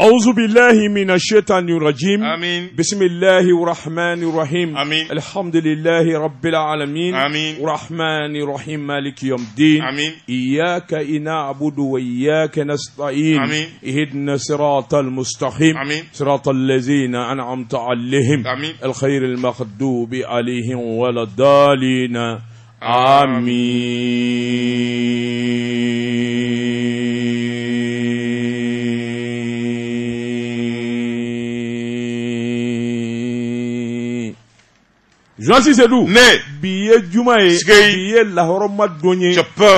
أعوذ بالله من الشيطان الرجيم آمين بسم الله الرحمن الرحيم آمين الحمد لله رب العالمين آمين الرحمن الرحيم مالك يوم الدين آمين إياك نعبد وإياك نستعين آمين اهدنا صراط المستقيم آمين صراط الذين أنعمت عليهم آمين الخير المخدوب عليهم ولا الضالين آمين, آمين. Je suis mais. bi ye juma ye bi ye lahɔrɔma don ye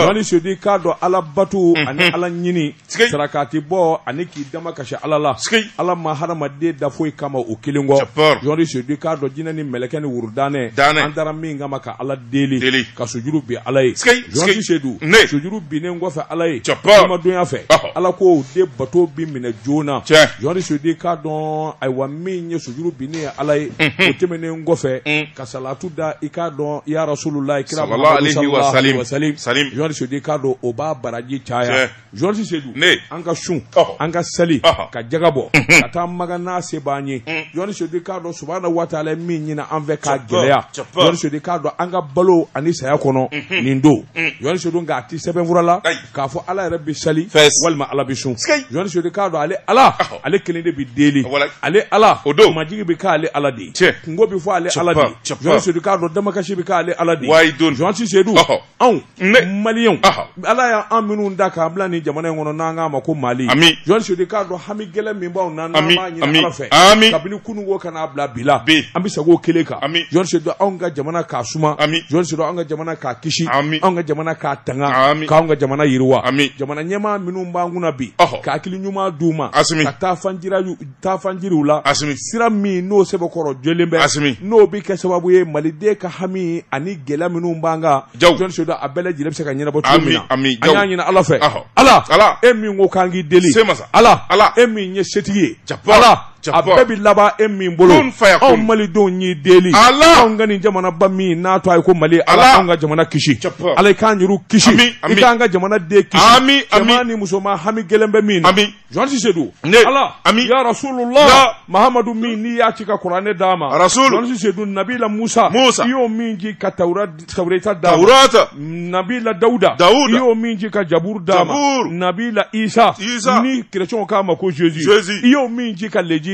wali sodi k'a dɔn ala bato mm-hmm. ani ala ɲini sarakati bɔ ani k'i dama kasi ala la ala ma hadamaden da foyi kama o kelen kɔ wali sodi k'a dɔn jinɛ ni mɛlɛkɛ ni wurudanɛ an taara min kama ka ala deli ka sojuru bi ala ye wali sedu sojuru binnen kɔfɛ ala ye kumadonya fɛ ala ko de bato bi minɛ joona wali sodi k'a dɔn ayiwa min ye sojuru binnen ye ala ye mm-hmm. o tɛmɛnen kɔfɛ mm. ka salatu da i k'a dɔn dɔrɔn ya rasululayi kira muhammadu sallallahu wa salim jɔnni sojɛ k'a dɔn o b'a baraji caya jɔnni sojɛ ne an oh. ah. ka sun an mm-hmm. ka seli mm. ka jaga bɔ ka taa maga n'a se b'an ye jɔnni sojɛ k'a dɔn subahana waati ala min ɲini an fɛ k'a gɛlɛya jɔnni sojɛ k'a dɔn an ka balo ani saya kɔnɔ nin don jɔnni sojɛ k'a ti sɛbɛnfura la k'a fɔ ala yɛrɛ bɛ seli walima ala bɛ sun jɔnni sojɛ k'a dɔn ale ala ah. ale kelen de bɛ deli ale ala majigi bɛ k'ale ala de kungo bɛ fɔ ale ala de jɔnni sojɛ k'a dɔn damakasi bɛ bika ale ala de ye wayi don Jean Cissé dun anw maliyɛnw ala ya aminu ndaka k'an ni jamana ngono kɔnɔ n'an k'a Mali ami Jean Cissé de k'a dɔn hami gele mi b'anw na n'an b'a ɲini ala fɛ ami kabini kununko ka n'a bila bi la bi an bɛ segin o kelen ami Jean Cissé dɔn anw ka jamana k'a suma ami Jean Cissé dɔn anw jamana k'a kishi ami anw jamana k'a tanga ami ka ka jamana yirwa ami jamana nyema minu b'an kunna bi ka akili nyuma duma asimi ka taa fanjira taa fanjiriw la asimi sira mi n'o sebo koro jelembe asimi n'o bi ke sababu ye malide ka hami ni ani gɛlɛya minnu b'an kan jaw jɔnni sodo a bɛɛ lajɛlen bɛ se ka ɲɛnabɔ cogo min na ami ami jaw an y'a ɲini ala fɛ ala ala e min ko k'an k'i deli se masa ala ala e min ye setigi ye jaba ala a bɛɛ bi laban e min bolo anw malidenw y'i deli anw ka nin jamanaba min n'a to a ye ko mali ala anw ka jamana kisi ala i k'an yɛrɛw kisi i k'an ka jamana den kisi cɛman ni musoman hami gɛlɛn bɛ min na jɔn ti se don ala ya rasulula mahamadu min n'i y'a ci ka kuranɛ d'a ma jɔn ti se don nabila musa i y'o min ji ka tawureta d'a ma nabila dawuda i y'o min ji ka jaburu d'a ma nabila isa ni kerecɛnw k'a ma ko jésus i y'o min ji ka leji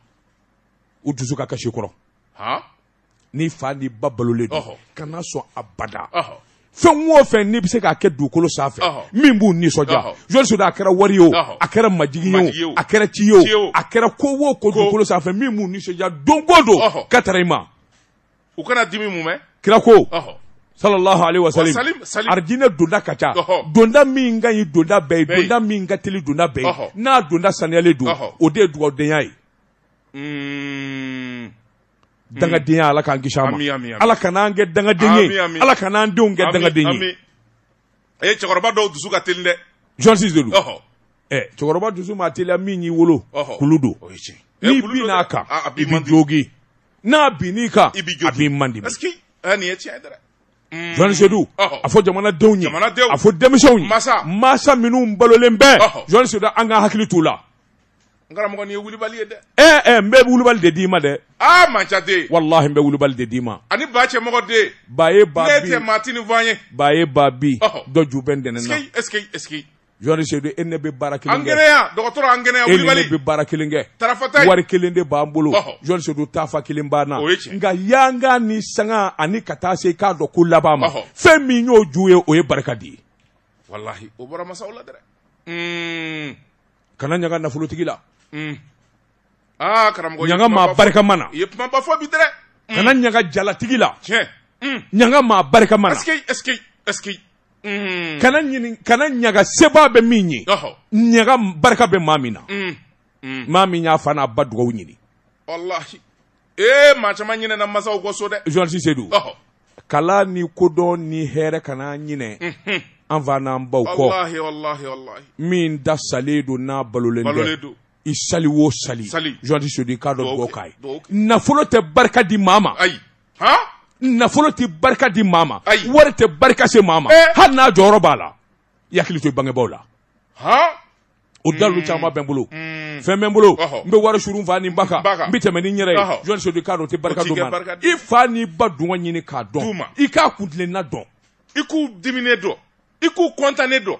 u dusu ka kasi kɔrɔ n'i fa n'i ba balolen don kana sɔn abada fɛn o fɛn n'i bɛ se k'a kɛ dugukolo sanfɛ min b'u nisɔndiya jɔnso de a kɛra wari ye o a kɛra majigi ye o a kɛra ci ye o a kɛra ko o ko dugukolo sanfɛ min b'u nisɔndiya don o don ka taara i ma u kana dimi mun mɛn kira ko sallallahu alaihi wasallam arijinɛ donda ka ca donda min ka ɲi donda bɛɛ ye donda min ka teli donda bɛɛ ye n'a donda saniyalen don o de ye dugawudenya ye Hmm. dangadenya hmm. ala k'an kisi a ma ala kan'an kɛ dangaden ye ala kan'an denw kɛ dangaden ye a ye cɛkɔrɔba dɔw dusu ka teli ah, dɛ jɔnsi de don ɛ cɛkɔrɔba dusu ma teliya min y'i wolo kulu don n'i bin n'a kan i bɛ jogi n'a binn'i kan i b'i di nin ye tiɲɛ ye dɛ jɔnsedu a fɔ jamanadenw ye a fɔ denmisɛnw ye masa minnu balolen bɛɛ jɔnsedu an ka hakili t'u la n karamɔgɔ nin ye wulibali ye dɛ. ɛ ɛ n wulibali de d'i ma dɛ. aa man ca wulibali de d'i ma. ani ba cɛmɔgɔ den. ba ye ba bi ne tɛ maa ti ni fɔ an ye. ba ye ba bi. ɔhɔ dɔ ju bɛ ntɛnɛn na. ɛsike ne bɛ baara kelen wulibali. e ni ne bɛ baara kelen kɛ. tarafata ye wari kelen de b'an bolo. yɔrɔ yanga ni sanga ani ka taa se k'a dɔn ko laban ma. fɛn min y'o ju ye o ye barika de ye. kana ɲaga nafolotigi la. Mm. aa ah, karamɔgɔ ɲaga maa barikama na mm. kana ɲaga jalatigi la tiɲɛ mm. ɲaga maa barikama na kana ɲini kana ɲaga seba bɛ min ye ɲaga barika bɛ maa min na maa min y'a fa n'a ba dugawu ɲini. walahi ee eh, maa caman ɲinɛna masaw kɔ so dɛ. journaliste se kala ni kodɔn ni hɛrɛ kana ɲinɛ an fa n'an baw kɔ min dafalen don n'a balolen tɛ. i sali o sali journaliste de k'a dɔn dugawu k'a ye nafolo tɛ barika di maa ma ayi nafolo tɛ barika di maa ma wari tɛ barika se maa eh? mm. ma hali n'a jɔyɔrɔ b'a la i hakili to bangebaaw la o dalu caman mm. bɛ n bolo fɛn bɛ n bolo n bɛ wari surun n fa ni n ba kan n bɛ tɛmɛ ni n yɛrɛ ye journaliste de k'a dɔn o tɛ barika don maa na i fa n'i ba dungɔ ɲini k'a dɔn i k'a kuntilenna dɔn i k'u diminen dɔn i k'u kɔntannen dɔn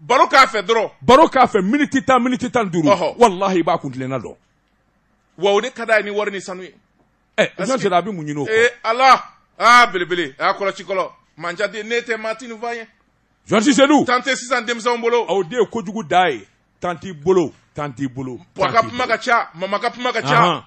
baro k'a fɛ dɔrɔn. baro k'a fɛ miniti tan miniti tan ni duuru. walahi i b'a kun tilenna dɔn. wa o de ka d'a ye ni wari ni sanu ye. ɛ ɲɔ sera a bɛ mun ɲini o kɔ. ee ala aa belebele a kɔlɔsi kɔlɔ man ca den ne tɛ maa ti nin fɔ an ye. jɔnsi sedu. tan tɛ sisan denmisɛnw bolo. o den ye kojugu da ye tan t'i bolo tan t'i bolo. bɔn a ka kuma ka ca mama ka kuma ka ca.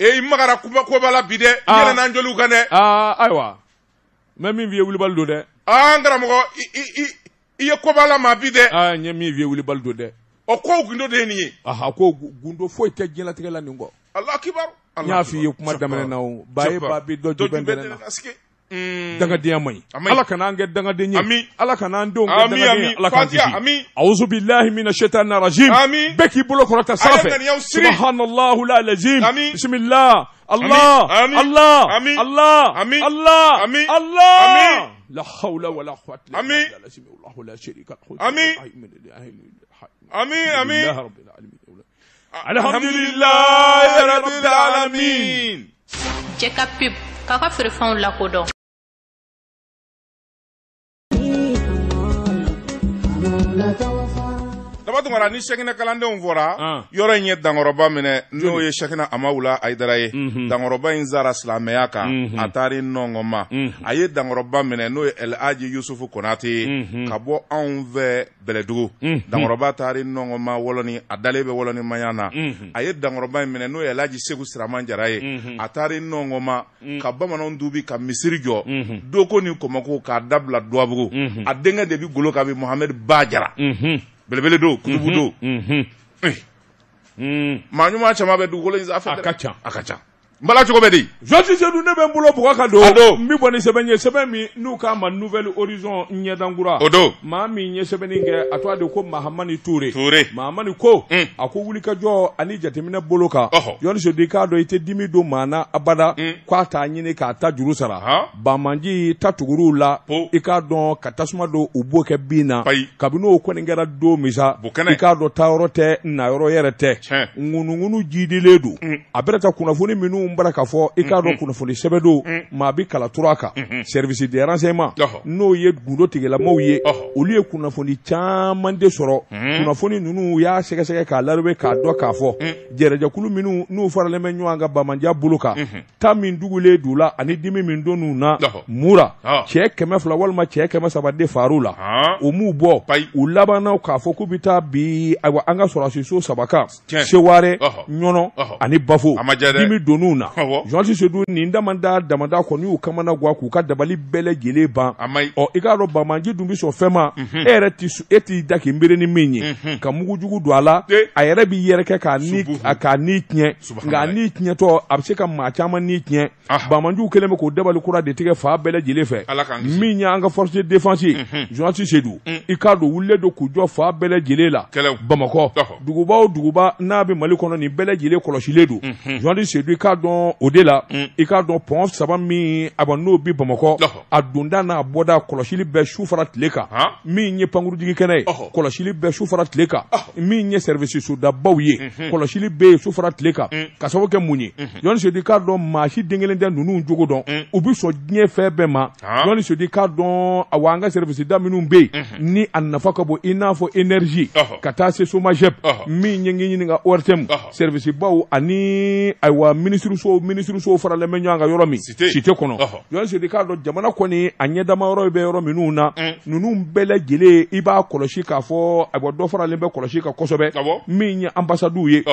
ei magara kuma koba la bi dɛ ah, i yɛlɛna an joliw kan dɛ ayiwa n bɛ min f'i ye wulibali don dɛ an karamɔgɔ i ye koba la ma bi dɛ ah, n ye min vie ye wulibali do de o kow gundo de ye nin ye aha ko gundo foyi tɛ diɲɛlatigɛ la nin kɔ ala kibaru n y'a f'i kuma daminɛ na o ba ye ba bi dɔ jo bɛ n dangadenya man ɲi ala kana an kɛ dangaden ye ala kana an denw kɛ dangaden ala k'an kisi awuzu bilahi mina shaitani rajim bɛɛ k'i bolo kɔrɔta sanfɛ subhanalahu alazim bisimilah الله الله الله الله الله لا حول ولا قوة إلا بالله الله لا شريك له آمين آمين آمين رب العالمين الحمد لله رب العالمين cɛ ka pep k'a ka feerefɛnw lakodɔn جولة fatumara ni sɛginɛ kalandenw fɔra yɔrɔ in ye dankɔrɔba minɛ n'o ye sɛginɛ amawula ayidara ye dankɔrɔba in zara silamɛya kan a taari nɔngɔma a ye dankɔrɔba minɛ n'o ye elhaji yusufu konate mhm. mhm. mhm. ye ka bɔ anw fɛ bɛlɛdugu dankɔrɔba taari nɔngɔma wɔlɔni a dalen bɛ wɔlɔni maya na a ye dankɔrɔba in minɛ n'o ye elhaji segu siraman jara ye a taari nɔngɔma ka bamananw dubi ka misiri jɔ doko ni kɔmɔko k'a dabila duwabugu a denkɛ de bi golo ka bi mohamɛdi ba jara belebele do kutubu mm-hmm. do maa ɲuman caman bɛ dugukolo in sanfɛ a n bala cogo bɛ di. jɔsi sedu ne bɛ n bolo bugɔ ka don. a don n bɛ bɔ ni sɛbɛn ye sɛbɛn min n'u k'a ma nouvelle horizon ɲɛdankura. o min a tɔgɔ de ko mahamani ture. ture mahamani ko. Mm. a ko wulikajɔ ani mine bolo ka. ɔhɔ jɔsi sedu i k'a dɔn dimi do mana abada. Mm. Kwa t'a ɲini k'a ta juru sara. Ha. Ba la. ta i k'a dɔn ka tasuma don u b'o kɛ bin na. payi kabini o kɔni kɛra don min sa. bukɛnɛ i k'a dɔn taayɔrɔ tɛ nayɔrɔ yɛrɛ tɛ. tiɲɛ ŋunuŋunu jidilen don. Mm. a ta kunnafoni mun bɔra k'a fɔ i k'a dɔn mm-hmm. kunnafoni sɛbɛ don mm-hmm. maa bi kala tura kan mm-hmm. service de renseignement n'o ye gundo tigɛlamɔgɔw ye olu ye kunnafoni caman de sɔrɔ kunnafoni ninnu u y'a sɛgɛsɛgɛ k'a larebe k'a dɔn k'a fɔ jɛrɛjɛkulu minnu n'u faralen bɛ ɲɔgɔn kan bamanja bolo kan ta min dugulen d'u la ani dimi min don n'u na mun ra cɛ kɛmɛ fila walima cɛ kɛmɛ saba de far'u la u m'u bɔ u labanna k'a fɔ k'u bɛ taa bi ayiwa an ka sɔrɔsiso saba kan seware ɲɔnɔ ani bafo dimi donn'u na jɔn ti se dun nin damada damada kɔni y'u kamana guwa k'u ka dabali bɛɛ lajɛlen ban ɔ i k'a dɔn bamaji dun bi sɔn fɛn ma e yɛrɛ ti e t'i da k'i miiri ni min ye ka mugujugu don a la a yɛrɛ b'i yɛrɛ k'a ni k'a ni tiɲɛ nka a ni tiɲɛtɔ a bɛ se ka maa caman ni tiɲɛ bamajiw kɛlen bɛ k'o dabali kura de tigɛ fan bɛɛ lajɛlen fɛ min y'an ka force de défense ye jɔn ti se dun i k'a dɔn wulilen don k'u jɔ fan bɛɛ lajɛlen la bamakɔ duguba o duguba n'a bɛ mali kɔnɔ nin bɛɛ lajɛlen kɔlɔsilen don jɔn sedu se dun i k'a dɔn dɔn o de la mm. i k'a dɔn pɔn saba min a ma n'o bi bamakɔ a donda n'a bɔda kɔlɔsili bɛ su fara tile kan min ye pankurutigi kɛnɛ ye kɔlɔsili bɛ su fara tile kan min ye sɛrivisi sodabaw ye kɔlɔsili bɛ yen su fara tile kan mm. ka sababu kɛ mun ye yɔni sodi k'a dɔn maa si den kelen tɛ ninnu jogo dɔn mm. u bi sɔn diɲɛ fɛn bɛɛ ma yɔni sodi k'a dɔn a wa an ka sɛrivisi da minnu bɛ yen ni a nafa ka bon i n'a fɔ energie ka taa se somajɛp min ye ɲɛɲini ka ortem sɛrivisibaw ani ayiwa minisiri minisiri so minisiri so faralen bɛ ɲɔgɔn kan yɔrɔ min site kɔnɔ yɔrɔ site k'a dɔn jamana kɔni a ɲɛdama yɔrɔ bɛ yɔrɔ minnu mm. na ninnu bɛɛ lajɛlen i b'a kɔlɔsi k'a fɔ a dɔ faralen bɛ kɔlɔsi ka kosɛbɛ min ye anbasadiw ye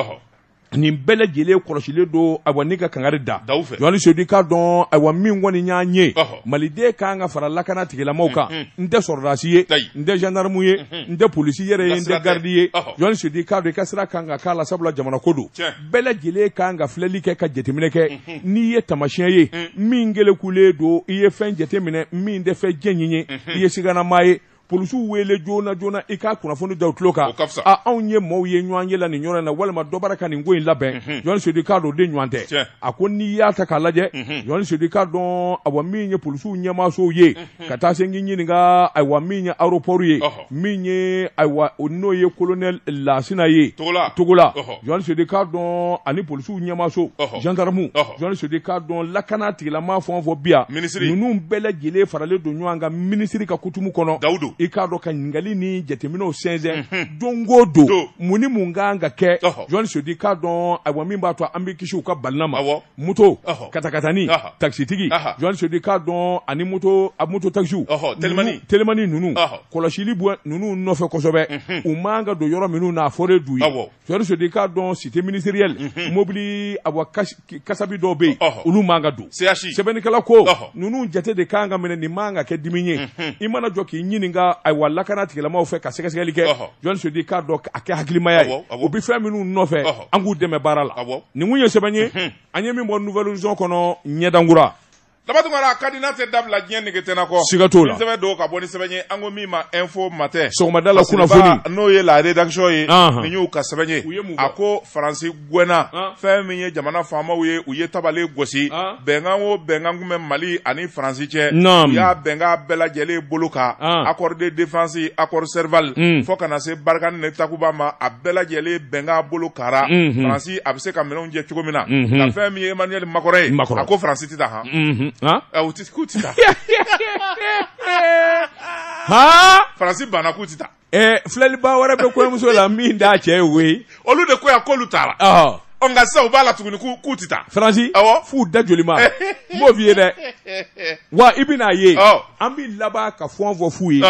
nin bɛɛ lajɛlen kɔlɔsilen don ayiwa ne ka kangari da jɔnni sodu k'a dɔn ayiwa min kɔni y'a ye maliden k'an ka fara lakana tigilamaw kan n tɛ sɔrɔdasi ye n tɛ gendarme ye n tɛ polisi yɛrɛ ye n tɛ garidi ye jɔnni sodu k'a dɔn i ka sira kan ka k'a la sabula jamana ko don bɛɛ lajɛlen k'an ka filɛli kɛ ka jateminɛ kɛ n'i ye tamasiyɛn ye min gelekulen don i ye fɛn jateminɛ min tɛ fɛn jɛn ye i ye siganamaa ye polisiw wele joona joona i ka kunnafoni da tulo kan a anw mhm. mhm. ye maaw mhm. ye ɲɔgɔn ye la nin yɔrɔ na walima dɔ b'ara ka nin ko in labɛn yɔni sodi k'a dɔn de ɲɔgɔn tɛ a ko n'i y'a ta k'a lajɛ yɔni sodi k'a dɔn awa min ye polisiw ɲɛmaasow ye ka taa se n k'i ɲininka ayiwa min ye aeroport ye min ye ayiwa n'o ye colonel laasina ye togola yɔni sodi k'a dɔn ani polisiw ɲɛmaaso gendarme yɔni sodi k'a dɔn lakana tigilama fɛn o fɛn bi yan ninnu bɛɛ lajɛlen faralen don ɲɔgɔn kan minisiri ka kutumu kɔnɔ i k'a dɔn ka ɲiningali ni jateminɛw sɛnsɛn mhm. don o don mun ni mun kan ka kɛ jɔn sodi k'a dɔn ayiwa min b'a to an bɛ kisi u ka balina ma moto katakatani takisitigi jɔn sodi k'a dɔn ani moto moto takisiw telimani ninnu kɔlɔsili bɔ ninnu nɔfɛ kosɛbɛ mhm. u man ka don yɔrɔ minnu na a fɔlen d'u ye jɔn sodi k'a dɔn site minisiriyɛli mhm. mobili awa kasabi dɔw bɛ yen olu man ka don sɛbɛnnikɛla ko ninnu jate de kan ka minɛ nin man ka kɛ dimi ye i mana jɔ k'i ɲininka taa ayiwa lakana tigɛlamaw fɛ ka sɛgɛsɛgɛli kɛ jɔnni sodi k'a dɔn a kɛ hakilimaya ye u bɛ fɛn minnu nɔfɛ an k'u dɛmɛ baara la nin kun ye sɛbɛn ye an ye min bɔ nouvelle horizon kɔnɔ ɲɛdankura dabatuma a ka di n'a tɛ dabila diɲɛ nege tɛ n na kɔ siga t'o la ni sɛbɛn don ka bɔ ni sɛbɛn ye an ko min ma info matɛ sɔgɔmada la kunnafoni n'o ye la rédaction ye nin y'u ka sɛbɛn ye a ko faransi gwɛnna fɛn min ye jamana faamaw ye u ye tabale gosi bɛnkan o bɛnkan kun bɛ mali ani faransi cɛ u y'a bɛnkan bɛɛ lajɛlen bolo kan accord de défense accord serval hmm. fɔ kana se barikani ne takuba ma a bɛɛ lajɛlen bɛnkan bolo kara faransi a bɛ se ka minɛnw jɛ cogo min na ka fɛn min ye emmanuel makɔrɔ ye a ko faransi tɛ ta han han awɔ ah, u ti k'u ti ta han faransi banna k'u ti ta. ɛɛ filɛliba wɛrɛ bɛ kɔɲɔmuso la min d'a cɛ ye olu de ko yan k'olu taara. ɔhɔ ɔ nka sisan u b'a la tuguni k'u k'u ti ta. f'u da jolima ma n b'o wa i bɛn'a ye oh. an b'i laba ka fɔn fɔ f'u ye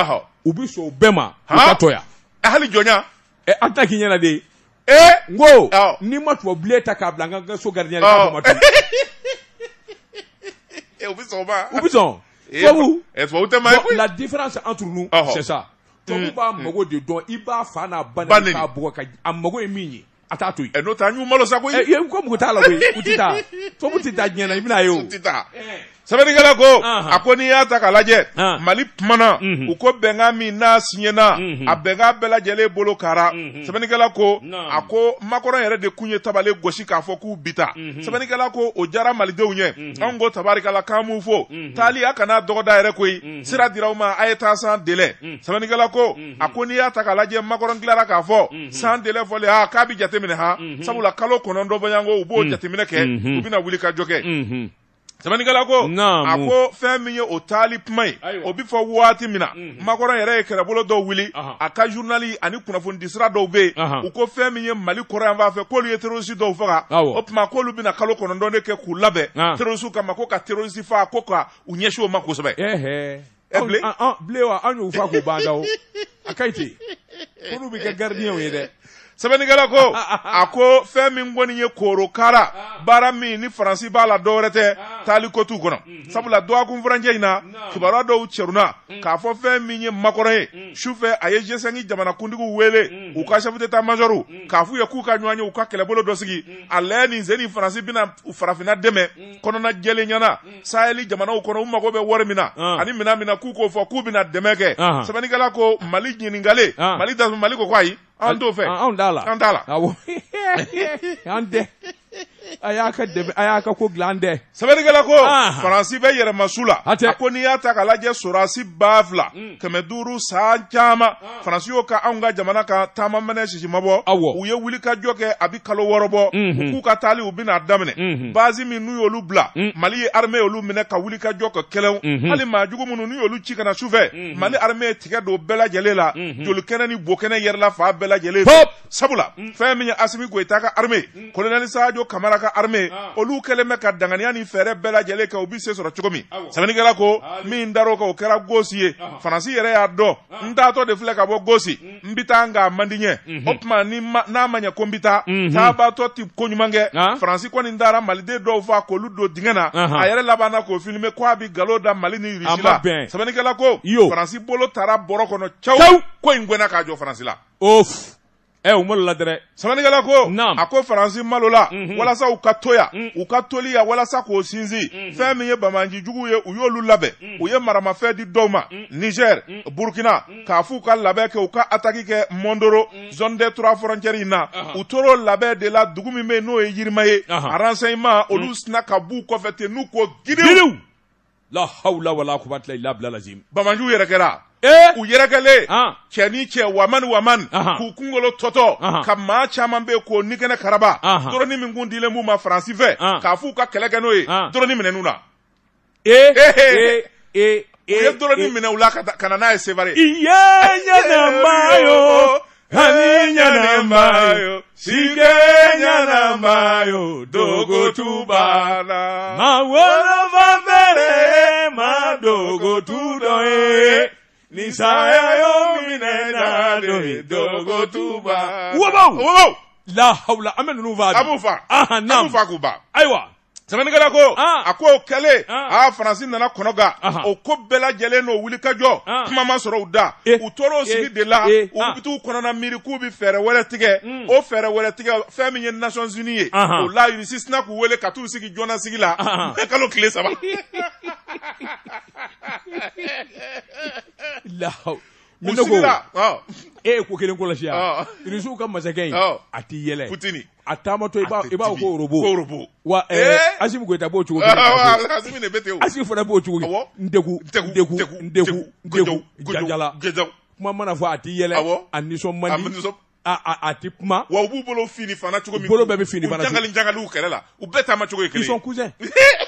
u bɛ sɔn o bɛɛ ma u ka tɔ yan. hali jɔnya. ɛ an k'i ɲɛna de. ee n ko n'i ma tubabu ta k'a bila n ka so gardien k'a fɔ ma Et au bison, bah. Tubabu. Ɛ tɛ maa ye koyi. La différence entre nous. Ɔhɔ. C'est ça. Tubabu mm. b'a mago de dɔn i b'a fa n'a ba ni k'a bugɔ ka a mago ye min ye a t'a to yen. Ɛ n'o tɛ an y'u malo sa koyi. Ɛ ko mɔgɔ t'a la koyi u ti taa tubabu ti taa diɲɛ na i bɛna ye o. u ti taa. sɛbɛnnikɛla ko mhm. mhm. mhm. a ko n'i y'a ta k'a lajɛ mali kumana u ko bɛnkan min n'a siɲɛna a bɛnkan bɛɛ lajɛlen bolo kara sɛbɛnnikɛla ko a ko makɔrɔ yɛrɛ de kun ye tabale gosi k'a fɔ k'u bita sɛbɛnnikɛla ko o jara malidenw ye anw ko tabarikala k'an b'u fo taali a kana dɔgɔda yɛrɛ koyi sira dira aw ma a ye taa san dɛlɛ sɛbɛnnikɛla ko a ko n'i y'a ta k'a lajɛ makɔrɔ tilara k'a fɔ san dɛlɛ fɔlen ha k'a bi jateminɛ ha sabula kalo kɔnɔntɔn bɔɲɔgɔnko u b'o jateminɛ kɛ u bɛna wuli ka jɔ kɛ sɛbɛnnikɛla ko a ko fɛn min ye o taali kuma ye o bi fɔ waati min na makɔrɔ yɛrɛ ye kɛlɛbolo dɔw wuli a ka zurunali ani kunnafonidisira dɔw bɛ yen u ko fɛn min ye mali kɔrɔ yan fɛ k'olu ye terorisi dɔw faga o tuma k'olu bena kalo kɔnɔntɔn de kɛ k'u labɛn terorisiw kama ko ka terorisi faa ko ka u ɲɛsi o ma kosɛbɛ. bilen wa an y'u fa k'u ban da o a ka te ten k'olu bɛ kɛ garidiɲɛw ye dɛ sɛbɛnnikɛla ko a ah, ah, ah. ko fɛn min kɔni ye korokara baara min ni faransi b'a la dɔwɛrɛ tɛ taali t'u kɔnɔ mhm. sabula dɔgɔkun furancɛ in na kibaruya dɔw cɛruna mhm. k'a fɔ fɛn min ye makɔrɔ ye mhm. sufɛ a ye g5 jamanakuntigiw wele u ka chef d'état major k'a f'u ye k'u ka ɲɔgɔn ye u ka kɛlɛbolo dɔ sigi a lɛ nin sen nin faransi bɛna farafinna dɛmɛ kɔnɔna jɛlen ɲɛna sahɛli jamanaw kɔnɔ u mago bɛ wari min na ani minɛn min na k'u k'o fɔ k'u bɛna dɛmɛ kɛ sɛbɛnnikɛla ko mali ɲininkalen mali mali ko ko ayi Ando velho. Anda lá. Anda lá. Ande. a y'a ka dɛmɛ a y'a ka ko dilan dɛ. sɛbɛnnikɛla ko faransi bɛ yɛrɛma su la. a ko n'i y'a ta k'a lajɛ sɔrɔsi ba fila. Mm. kɛmɛ duuru san caman. Ah. faransi y'o ka anw ka jamana kan taama mɛnɛ sisi ma bɔ. u ye wulikajɔ kɛ a bi kalo wɔɔrɔ bɔ. u k'u ka taali u bɛna daminɛ. baasi min n'u y'olu bila. mali ye armée y'olu minɛ ka wulikajɔ kɛ kɛlɛw. hali maa jugu minnu n'u y'olu ci kana sufɛ. mali armée ye tigɛ don bɛɛ lajɛlen la. Mhm. jolikɛnɛ ni bo bokɛnɛ yɛrɛla fan bɛɛ lajɛlen fɛ. sabula mm. fɛn min ye asimi goyita ka armée mm. kolonɛli sajo kamara ka armée ah. olu kɛlen bɛ ka danganiya ni fɛɛrɛ bɛɛ lajɛlen kɛ u b'i se sɔrɔ cogo min sɛbɛnnikɛla ko min dar'o kan o kɛra gosi ye faransi yɛrɛ y'a dɔn ah. n taatɔ de filɛ ka bɔ gosi mm. n bi taa nka a man di ɲɛ o tuma ni n'a ma ɲɛ ko n bɛ taa taabaatɔ ti ko ɲuman kɛ ah. faransi kɔni taara maliden dɔw fa k'olu don dingɛ na a yɛrɛ laban na k'o filime a bi galo da mali ni irisi la sɛbɛnnikɛla ko faransi bolo taara bɔrɔ kɔnɔ cɛw ko in gɛnna k'a jɔ faransi la. ɛ eh, u malola dɛrɛ sɛbɛnnikɛla ko a ko faransi malola mhm. walasa u ka toya mhm. u ka toli ya walasa k'o sinsin mhm. fɛn min ye bamanji jugu ye u y'olu labɛn u ye maramafɛn di dɔw ma niger burkina k'a f'u ka labɛn kɛ u ka ataki kɛ mɔndoro zone des trois frontières in na u tor'o labɛn de la dugu min bɛ yen n'o ye yirima ye renseignement olu sina ka b'u kɔfɛ ten n'u ko giriw la hawla wala quwwata illa billah lazim bamanjuw Eh? kɛra u yɛrɛkɛlen cɛ ni cɛ waman waman k'u kungolo tɔtɔ ka ma caaman be k'o nikɛnɛ karaba dɔrɔni min kun dilen b'u ma faransi fɛ k'a f'u ka kɛlɛ kɛ n'o ye dɔrɔni minɛnu na u ye dɔrɔni minɛ u la ka na n'a ye sevare i ye ɲɛnɛma yo ani ɲɛnɛma yo sike ɲɛnɛma mayo, dogo tu banna ma vame. dogo tudoe nisayayo minena doe dogo tuba. wọ́n na wò. la hawla an bɛ wo fa. a b'u fa. ahan naamu. a b'u fa k'u ba. ayiwa sɛbɛnnikɛla ko ah. a k'o kɛlen ah. a faransi nana kɔnɔga o ko bɛɛ lajɛlen n'o wulikajɔ ah. kuma ma sɔrɔ u da eh. u tor'o eh. sigi de la eh. u bɛ t'u kɔnɔna miiri k'u bɛ fɛɛrɛ wɛrɛ tigɛ hmm. o fɛɛrɛ wɛrɛ tigɛ fɛn min ye nations unis ye o la irisi sina k'u wele ka t'u sigi joona sigi la bɛɛ kalo tile saba. ne ko e ye ko kelen kɔlɔsi yan ah. irisiw ka masakɛ in ah. a t'i yɛlɛ putini a taamatɔ i b'a fɔ ko robo ko robo wa ɛɛ eh, eh. asimu goyita b'o cogo ah, kelen asimu de bɛ ten o asimu fana b'o cogo kelen ndeku ndeku ndeku ndeku jajala kuma mana fɔ a t'i yɛlɛ a nisɔn man di a ti kuma wa u b'u bolo fini fana cogo min bolo bɛɛ bɛ fini fana cogo u jangaliw jangaliw kɛlɛ la u bɛɛ taama cogo ye kelen ils sont cousins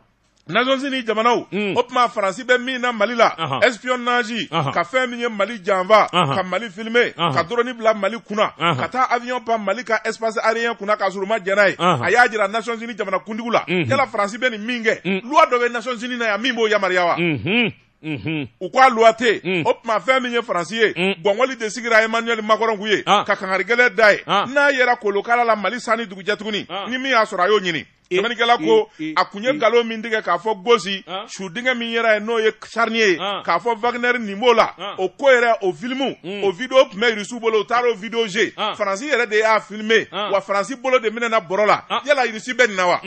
nations ni jamanaw mm. o tuma faransi bɛ min na mali la uh -huh. espionnage uh -huh. ka fɛn min ye mali janfa uh -huh. ka mali filime uh -huh. ka doroni bila mali kunna uh -huh. ka taa avion pan mali ka espace aérien kunna k'a suruma jɛna ye uh -huh. a y'a jira nations ni jamana kuntigiw la mm -hmm. yala faransi bɛ nin min kɛ mm. loi dɔ bɛ nations ni na ya min b'o yamaruya wa. Mm -hmm u ko a luwa tɛ o tuma fɛn min ye faransi ye gɔngɔli mm. de sigira emmanuel macron ye ah. ka kangarigɛlɛ da ye ah. n'a yɛra kolokala la mali sanni dugujɛ tuguni ah. ni min y'a sɔrɔ a y'o ɲini sɛbɛnnikɛla eh, ko eh, eh, a kun ye galo min tigɛ k'a fɔ gosi su dingɛ min yɛrɛ ye n'o ye sarini ye k'a fɔ wagner nin b'o la o ko yɛrɛ o filimu mm. o video tun bɛ irisiw bolo u taara o video ze faransi yɛrɛ de y'a filime wa faransi bolo de minɛna bɔrɔ la yala irisi bɛ nin na wa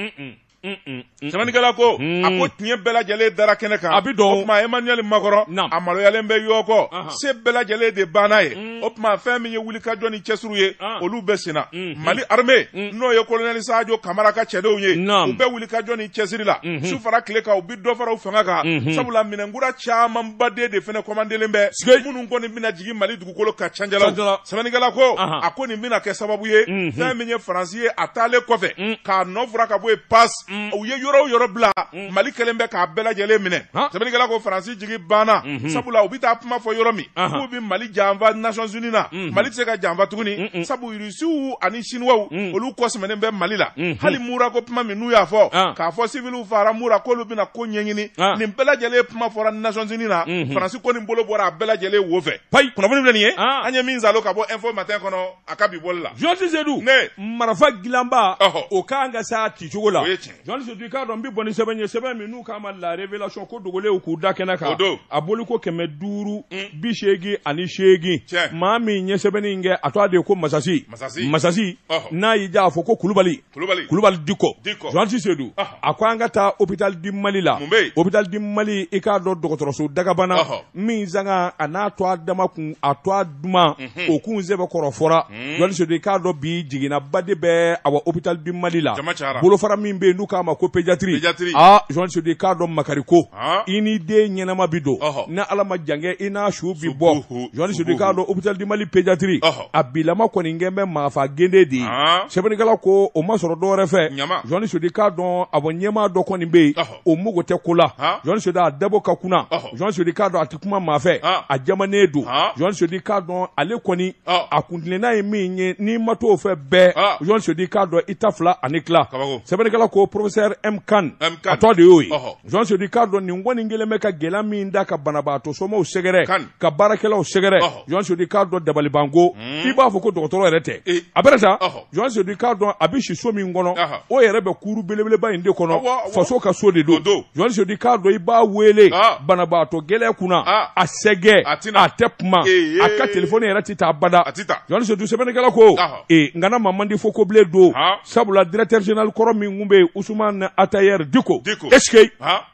sɛmɛnnikɛla ko a mm. ko tiɲɛ bɛɛ lajɛlen dara kɛnɛ kan a bi dɔn o tuma emmanuel makɔrɔ a maloyalen bɛ yɔkɔ se bɛɛ lajɛlen de banna ye mm. o tuma fɛn min ye wulikajɔ ni cɛsuru ye olu bɛ senna mm-hmm. mali armée mm. n'o ye colonel sadio kamara ka cɛdenw ye u bɛ wulikajɔ ni cɛsiri la mm-hmm. su fara tile kan u bi dɔ fara u fanga kan mm-hmm. sabula minɛnkura camanbaden de fɛnɛ kɔmandelen bɛ minnu kɔni bɛna jigin mali dugukolo ka canjɛlaw sɛmɛnnikɛla ko a ko nin bɛna kɛ sababu ye fɛn min ye faransi ye a taalen kɔfɛ k'a nɔ fura ka bɔ yen pasi Mm. u ye yɔrɔ o yɔrɔ bila mm. mali kelen bɛ k'a bɛɛ lajɛlen minɛ sɛbɛnnikɛla ko faransi jigi banna mhm. sabula u bɛ taa kuma fɔ yɔrɔ min k'u bɛ mali janfa nations unis na mhm. mali tɛ se ka janfa tuguni sabu irisiw ani siniwaw mm. olu kɔsɛmɛnen bɛ mali la mhm. hali mura ko kuma min n'u y'a fɔ k'a fɔ siviliw fara mura k'olu bɛna ko ɲɛɲini nin bɛɛ lajɛlen kuma fɔra nations unis na faransi ko nin bolo bɔra a bɛɛ lajɛlen wo fɛ payi kunnafoni filɛ nin ye an ye min zalo ka bɔ info matin kɔnɔ a ka bi bɔli la jɔn tɛ ne marafa dilanba o k'an ka s'a ci cogo la o ye tiɲɛ jɔn sutu i k'a dɔn n bɛ bɔ ni sɛbɛn ye sɛbɛn min n'u k'a ma la révélation ko dogolenw k'u da kɛnɛ kan o don a boliko kɛmɛ duuru hmm. bi seegin ani seegin maa min ye sɛbɛnni in kɛ a tɔgɔ de ye ko masasi masasi masasi oh. n'a y'i diya a fɔ ko kulubali kulubali kulubali dikɔ dikɔ jɔn si sedu oh. a ko an ka taa hôpital du mali la mun bɛ yen hôpital du mali i k'a dɔn dɔgɔtɔrɔso dagabana oh. min zanga a n'a to a dama kun a to a duman mhm. o kun sɛbɛ kɔrɔ fɔra mhm. jɔn sedu i k'a dɔn bi jiginna baden bɛɛ awa hôpital du mali la bolofara min bɛ yen n'u k'a ma ko pédiatrie a jean sodi k'a dɔn makari ko i n'i den ɲɛnama bi don ni ala ma jankɛ i n'a su bi bɔ jean sodi k'a dɔn hôpital du mali pédiatrie a bilama kɔni kɛn bɛ maafa gende de ye ah. sɛbɛnnikɛla ko o ma sɔrɔ dɔwɛrɛ fɛ jean sodi k'a dɔn a bɔ ɲɛmaa dɔ kɔni bɛ yen o mago tɛ ko la jean sodi a dabɔ ka kunna jean sodi k'a dɔn a tɛ kuma maa fɛ ah. a jamanen don jean sodi k'a dɔn ale kɔni ah. a kuntilenna ye min ye n'i ma t'o fɛ bɛɛ jean sodi k'a dɔn i ta fila ani tila sɛbɛnnikɛla ko professeur m kan a tɔ de y'o ye jean sedi k'a dɔn nin kɔni kelen bɛ ka gɛlɛya min da ka banabaatɔ somɔgɔw sɛgɛrɛ ka baarakɛlaw sɛgɛrɛ jean sedi k'a dɔn dabalibanko hmm. i b'a fɔ ko dɔgɔtɔrɔ yɛrɛ tɛ e. a bɛrɛ ta jean sedi k'a dɔn a bɛ si so min kɔnɔ o yɛrɛ bɛ kuru belebeleba in de kɔnɔ faso ka so de don jean sedi k'a dɔn i b'a wele ah. banabaatɔ gɛlɛya kunna ah. a sɛgɛ a tɛ kuma a ka telefɔni yɛrɛ tɛ taa abada jean sedi sɛbɛnnikɛla ko ee nkana ma man di fo ko Ousmane Atayere Dicko. Dicko est-ce que. Ah.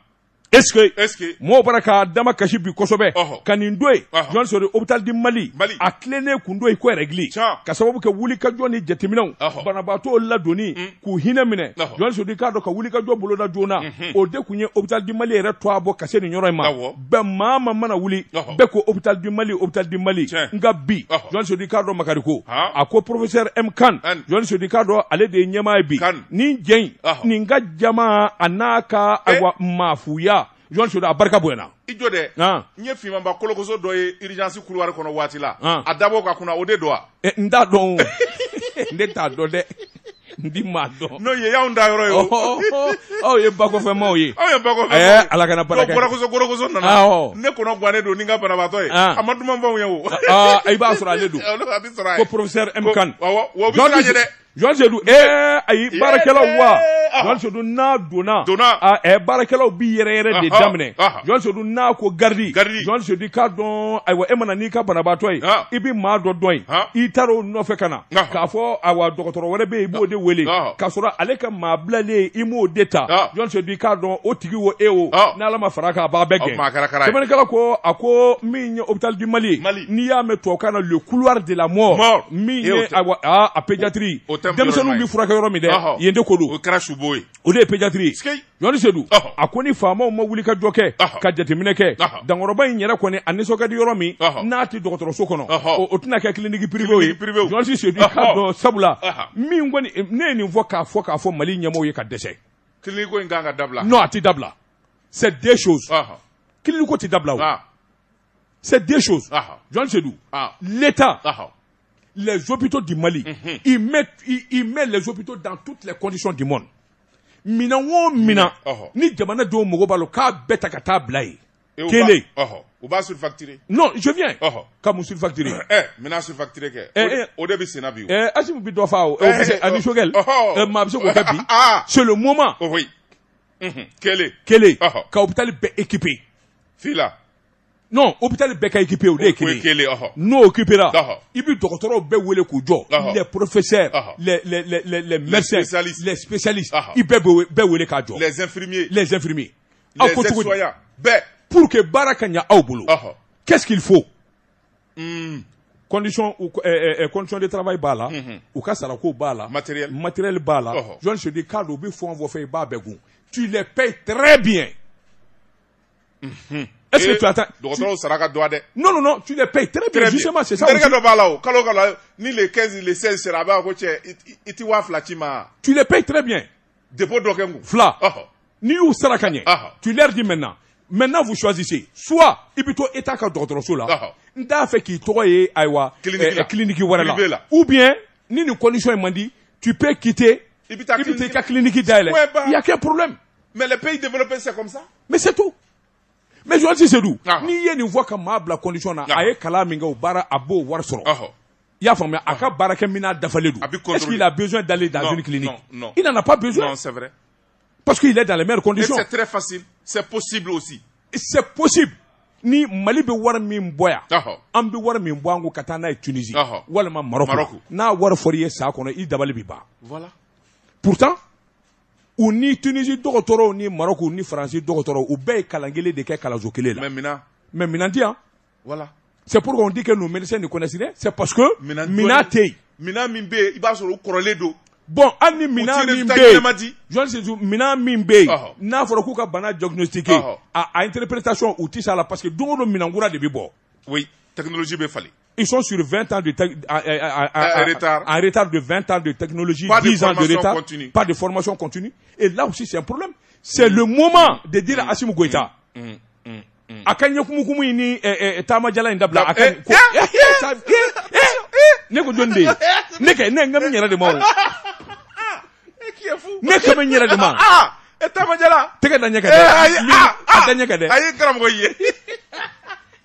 eske mɔgɔw bɔra k'a dama kasi bi kosɛbɛ ka nin don ye jɔn sɔrɔ hôpital di mali a tilennen kun don ye ko règle ka sababu kɛ wulikajɔ ni jateminɛw banabaatɔw ladonni k'u hinɛ minɛ jɔn sɔrɔ k'a dɔn ka wulikajɔ boloda joona o de tun ye hôpital di mali yɛrɛ to a bɔ ka se nin yɔrɔ in ma bɛɛ maa ma mana wuli bɛɛ ko hôpital di mali hôpital di mali nka bi jɔn sɔrɔ k'a dɔn makariko a ah. ko professeur m kan jɔn sɔrɔ k'a dɔn ale de ye ɲɛmaa ye bi nin jɛn in nin ka oh. jama a n'a ka eh. maafuya jɔn sudo a barika bonyana i jo dɛ ah. n ye finmanba kolokoso dɔ ye urgence couloir kɔnɔ waati la ah. a dabɔ ka kunna o de don wa eh, n t'a dɔn o ne t'a dɔn dɛ n di maa dɔn n'o ye y'anw da yɔrɔ ye o oh, oh, oh, aw ye bakɔfɛmaw ye aw ye bakɔfɛmaw eh, ye ala kana baara kɛ bɔrakoso gorokoso nana ne kɔnɔ gannen don ni n ka banabaatɔ ye ah. a ma dumanfɛnw ye o i b'a sɔrɔ ale don ko professeur m kan dɔ bi jɔn sedu ɛɛ ayi baarakɛlaw wa jɔn sedu n'a donna a ɛ ah, eh, baarakɛlaw bi yɛrɛyɛrɛ de daminɛ jɔn sedu n'a ko garidi jɔn sedu k'a dɔn ayiwa e mana n'i ka banabaatɔ ye i bi maa dɔ dɔn ye i taara o nɔfɛ ka na k'a fɔ awa dɔgɔtɔrɔ wɛrɛ bɛ yen i b'o de wele k'a sɔrɔ ale ka maa bilalen i m'o de ta jɔn sedu k'a dɔn o tigi wo e wo n'ala ma fara a kan a b'a bɛɛ gɛn sɛbɛnnikɛla ko a ko min ye hôpital du Mali n'i y'a mɛ tubabukan na le couloir de la mort min ye ayiwa ah, a pédiatrie denmisɛnninw bɛ furakɛ yɔrɔ min dɛ yen tɛ ko don o kɛra subo ye o de ye pédiatrie ye ɲɔni sedu a ko ni faamaw ma wuli ka jɔ kɛ ka jateminɛ kɛ dankɔrɔba in yɛrɛ kɔni a nisɔn ka di yɔrɔ min n'a tɛ dɔgɔtɔrɔso kɔnɔ o tɛna kɛ clinique privée ye ɲɔsi sedu k'a dɔn sabula min kɔni ne ye nin fɔ k'a fɔ k'a fɔ mali ɲɛmɔgɔw ye ka dɛsɛ clinique ko in kan ka dabila non a tɛ dabila c'est deux choses clinique ko dabila o ah. c'est deux choses ɲɔni sedu ah. l'état les hôpitaux du Mali, ils mhm. il, met, il, les hôpitaux dans toutes les conditions du monde. Mina mina, mhm. ni jamana de mogo ka beta kata ta Quel est? sur Non, je viens. vous sur eh, eh, mina surfacturé quel? Eh, au eh. de c'est na eh, oh, eh, eh Eh, ani Oh, ah. C'est le moment. Oh, oui. Quel mhm. est? Ka hôpital est équipé. Fila. Non hôpital bɛɛ ka équipé o de ye kelen ye, o ye kelen ye ɔhɔ, n'o équipé ɔhɔ, i bɛ dɔgɔtɔrɔw bɛɛ wele k'u jɔ, ɔhɔ, les professeurs, ɔhɔ, les les les les médecins, les spécialistes, ɔhɔ, i bɛɛ bɛ wele k'a jɔ, les infirmiers, les infirmiers, aw ko cogo di, les soignants bɛɛ pour que baara ka ɲɛ aw bolo, ɔhɔ, qu'est-ce qu'il faut Conditions hmm. condition ɛɛ ɛ euh, euh, euh, condition de travail bala. Hmm, hmm. Ou unhun, u ka sarako matériel, matériel bala, la, je dis cadre u faut fɛn o fɛn b'a tu les payes très bien, -hmm. Est-ce que tu attends Dɔgɔtɔrɔw saraka ka dɔgɔ dɛ non non non, tu les payes très bien justement c'est ça terikɛ dɔ pas là où, kalo kalo ni les 15 les 16 sera a b'a ko cɛ i ti waa fila ci tu les payes très bien dépôt dɔ kɛ ah, ah. n'i y'u sera gagné. Ah, tu leur dis maintenant maintenant vous choisissez soit i bɛ to Etat ka dɔgɔtɔrɔso la n t'a fɛ k'i tɔgɔ ye ayiwa clinique wɛrɛ eh, la eh, ou bien ni nin condition in m'a dit, tu peux quitter i bɛ taa i clinique dayɛlɛ bah. il y a aucun problème mais les pays développés c'est comme ça mais c'est tout mais c'est doux. Ah. n'i ye nin fɔ ka maa bila condition na ah. ah. a ye kalan min kɛ o baara a b'o wari sɔrɔ i y'a faamuya a ka baarakɛ mina dafalen est ce qu'il a besoin d'aller dans non, une clinique non, non. il n'en a pas besoin non, c'est vrai. parce qu'il est dans les meilleures conditions c'est très facile c'est possible aussi c'est possible ni mali bɛ wari min bɔ yan an et wari min bɔ an n'a ye tunisie walima marɔku n'a wari fɔr'i ye saa i dabali voilà pourtant u ni tunisi dɔgɔtɔrɔw ni marɔku ni faransi dɔgɔtɔrɔw u bɛɛ ye kalan kelen de kɛ kalanso kelen la mɛ mɛ minan ti yan voilà c'est pourquoi on dit que nos médecins ne connaissent rien c'est parce que minan tɛ yen minan min bɛ yen i b'a sɔrɔ u kɔrɔlen don bon hali ni minan min bɛ yen jɔn sɛsu minan min bɛ yen n'a fɔra k'u ka bana diagnostiquer a a interprétation u ti s'a la parce que don o don minan kura de bɛ bɔ oui technologie bɛ falen ils sont sur 20 ans de en, retard. de 20 ans de technologie, pas 10 de ans de retard, pas de formation continue. Et là aussi, c'est un problème. C'est le moment de dire à mm. Asim Goïta, mm. Mm.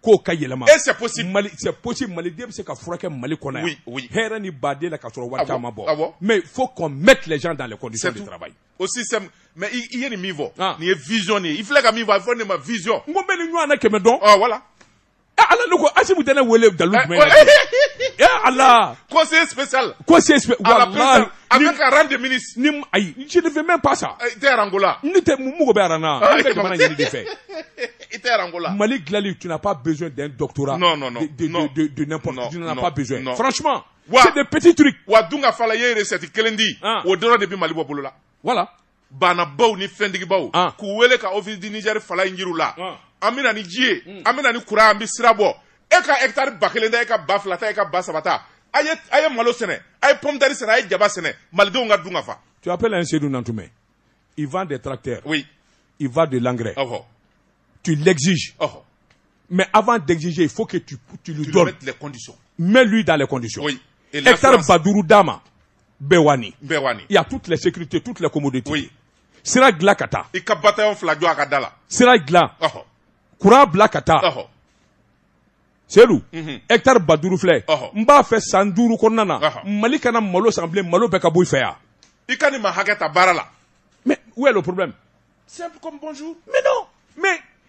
k'o et c'est possible c'est possible maliden c'est se ka furakɛ Mali kɔnɔ yan oui oui hɛrɛ ni la ka sɔrɔ wari caman bɔ mais faut qu'on mette les gens dans les conditions de travail Aussi, système mais il y a nin mivo. fɔ ah. nin ye vision Il ye i filɛ ka min ma vision n ko n bɛ nin ɲɔgɔn na kɛmɛ Ah voilà eh, ala ne ko vous tɛ ne wele dalu eh, jumɛn Eh Allah. ala conseiller spécial c'est spécial walahi a Avec un rang de ministre ni ayi je ne veux même pas ça i eh, tɛ rango la ne tɛ mugu bɛ aran ah, Mali dilanli tu n'as pas besoin d'un doctorat. Non, non, non. De, de, de, de n'importe Tu n'en as pas besoin. Franchement, c'est des petits trucs. Wa dun fala ye recette kelen di. O ah. dɔrɔn de bɛ Mali bɔ Voilà. Bana Voilà. Bannabaw ni fɛntigibaw. Ah. K'u wele ka office du Niger fala in yiriw la. An ah. bɛ na ni ji ye. Hmm. An bɛ na ni kuran an bɛ sira e hectare ba kelen ta, eka ka ba fila ta, e ka ba e saba ta. A ye malo sɛnɛ, a pomme de terre sɛnɛ, a ye jaba sɛnɛ. Malidenw fa. Tu appelles un Seydou Nantoumé. Il vend des tracteurs. Oui. Il vend de l'engrais. Ɔhɔ tu l'exiges. Oh. Mais avant d'exiger, il faut que tu, tu lui tu donnes. les conditions. Mets-lui dans les conditions. Oui. Baduru Dama, Bewani. Bewani. Il y a toutes les sécurités, toutes les commodités. Oui. Sira Gla Kata. Et Sira Gla. Oh. Kura Bla Kata. Oh. C'est Selu, mm -hmm. hectare Badourou Flay. Oh. Mba fait sanduru Konana. Oh. Malo Semblé, Malo Bekaboui Faya. Ikani Mahagata Barala. Mais où est le problème? Simple comme bonjour. Mais non! Mais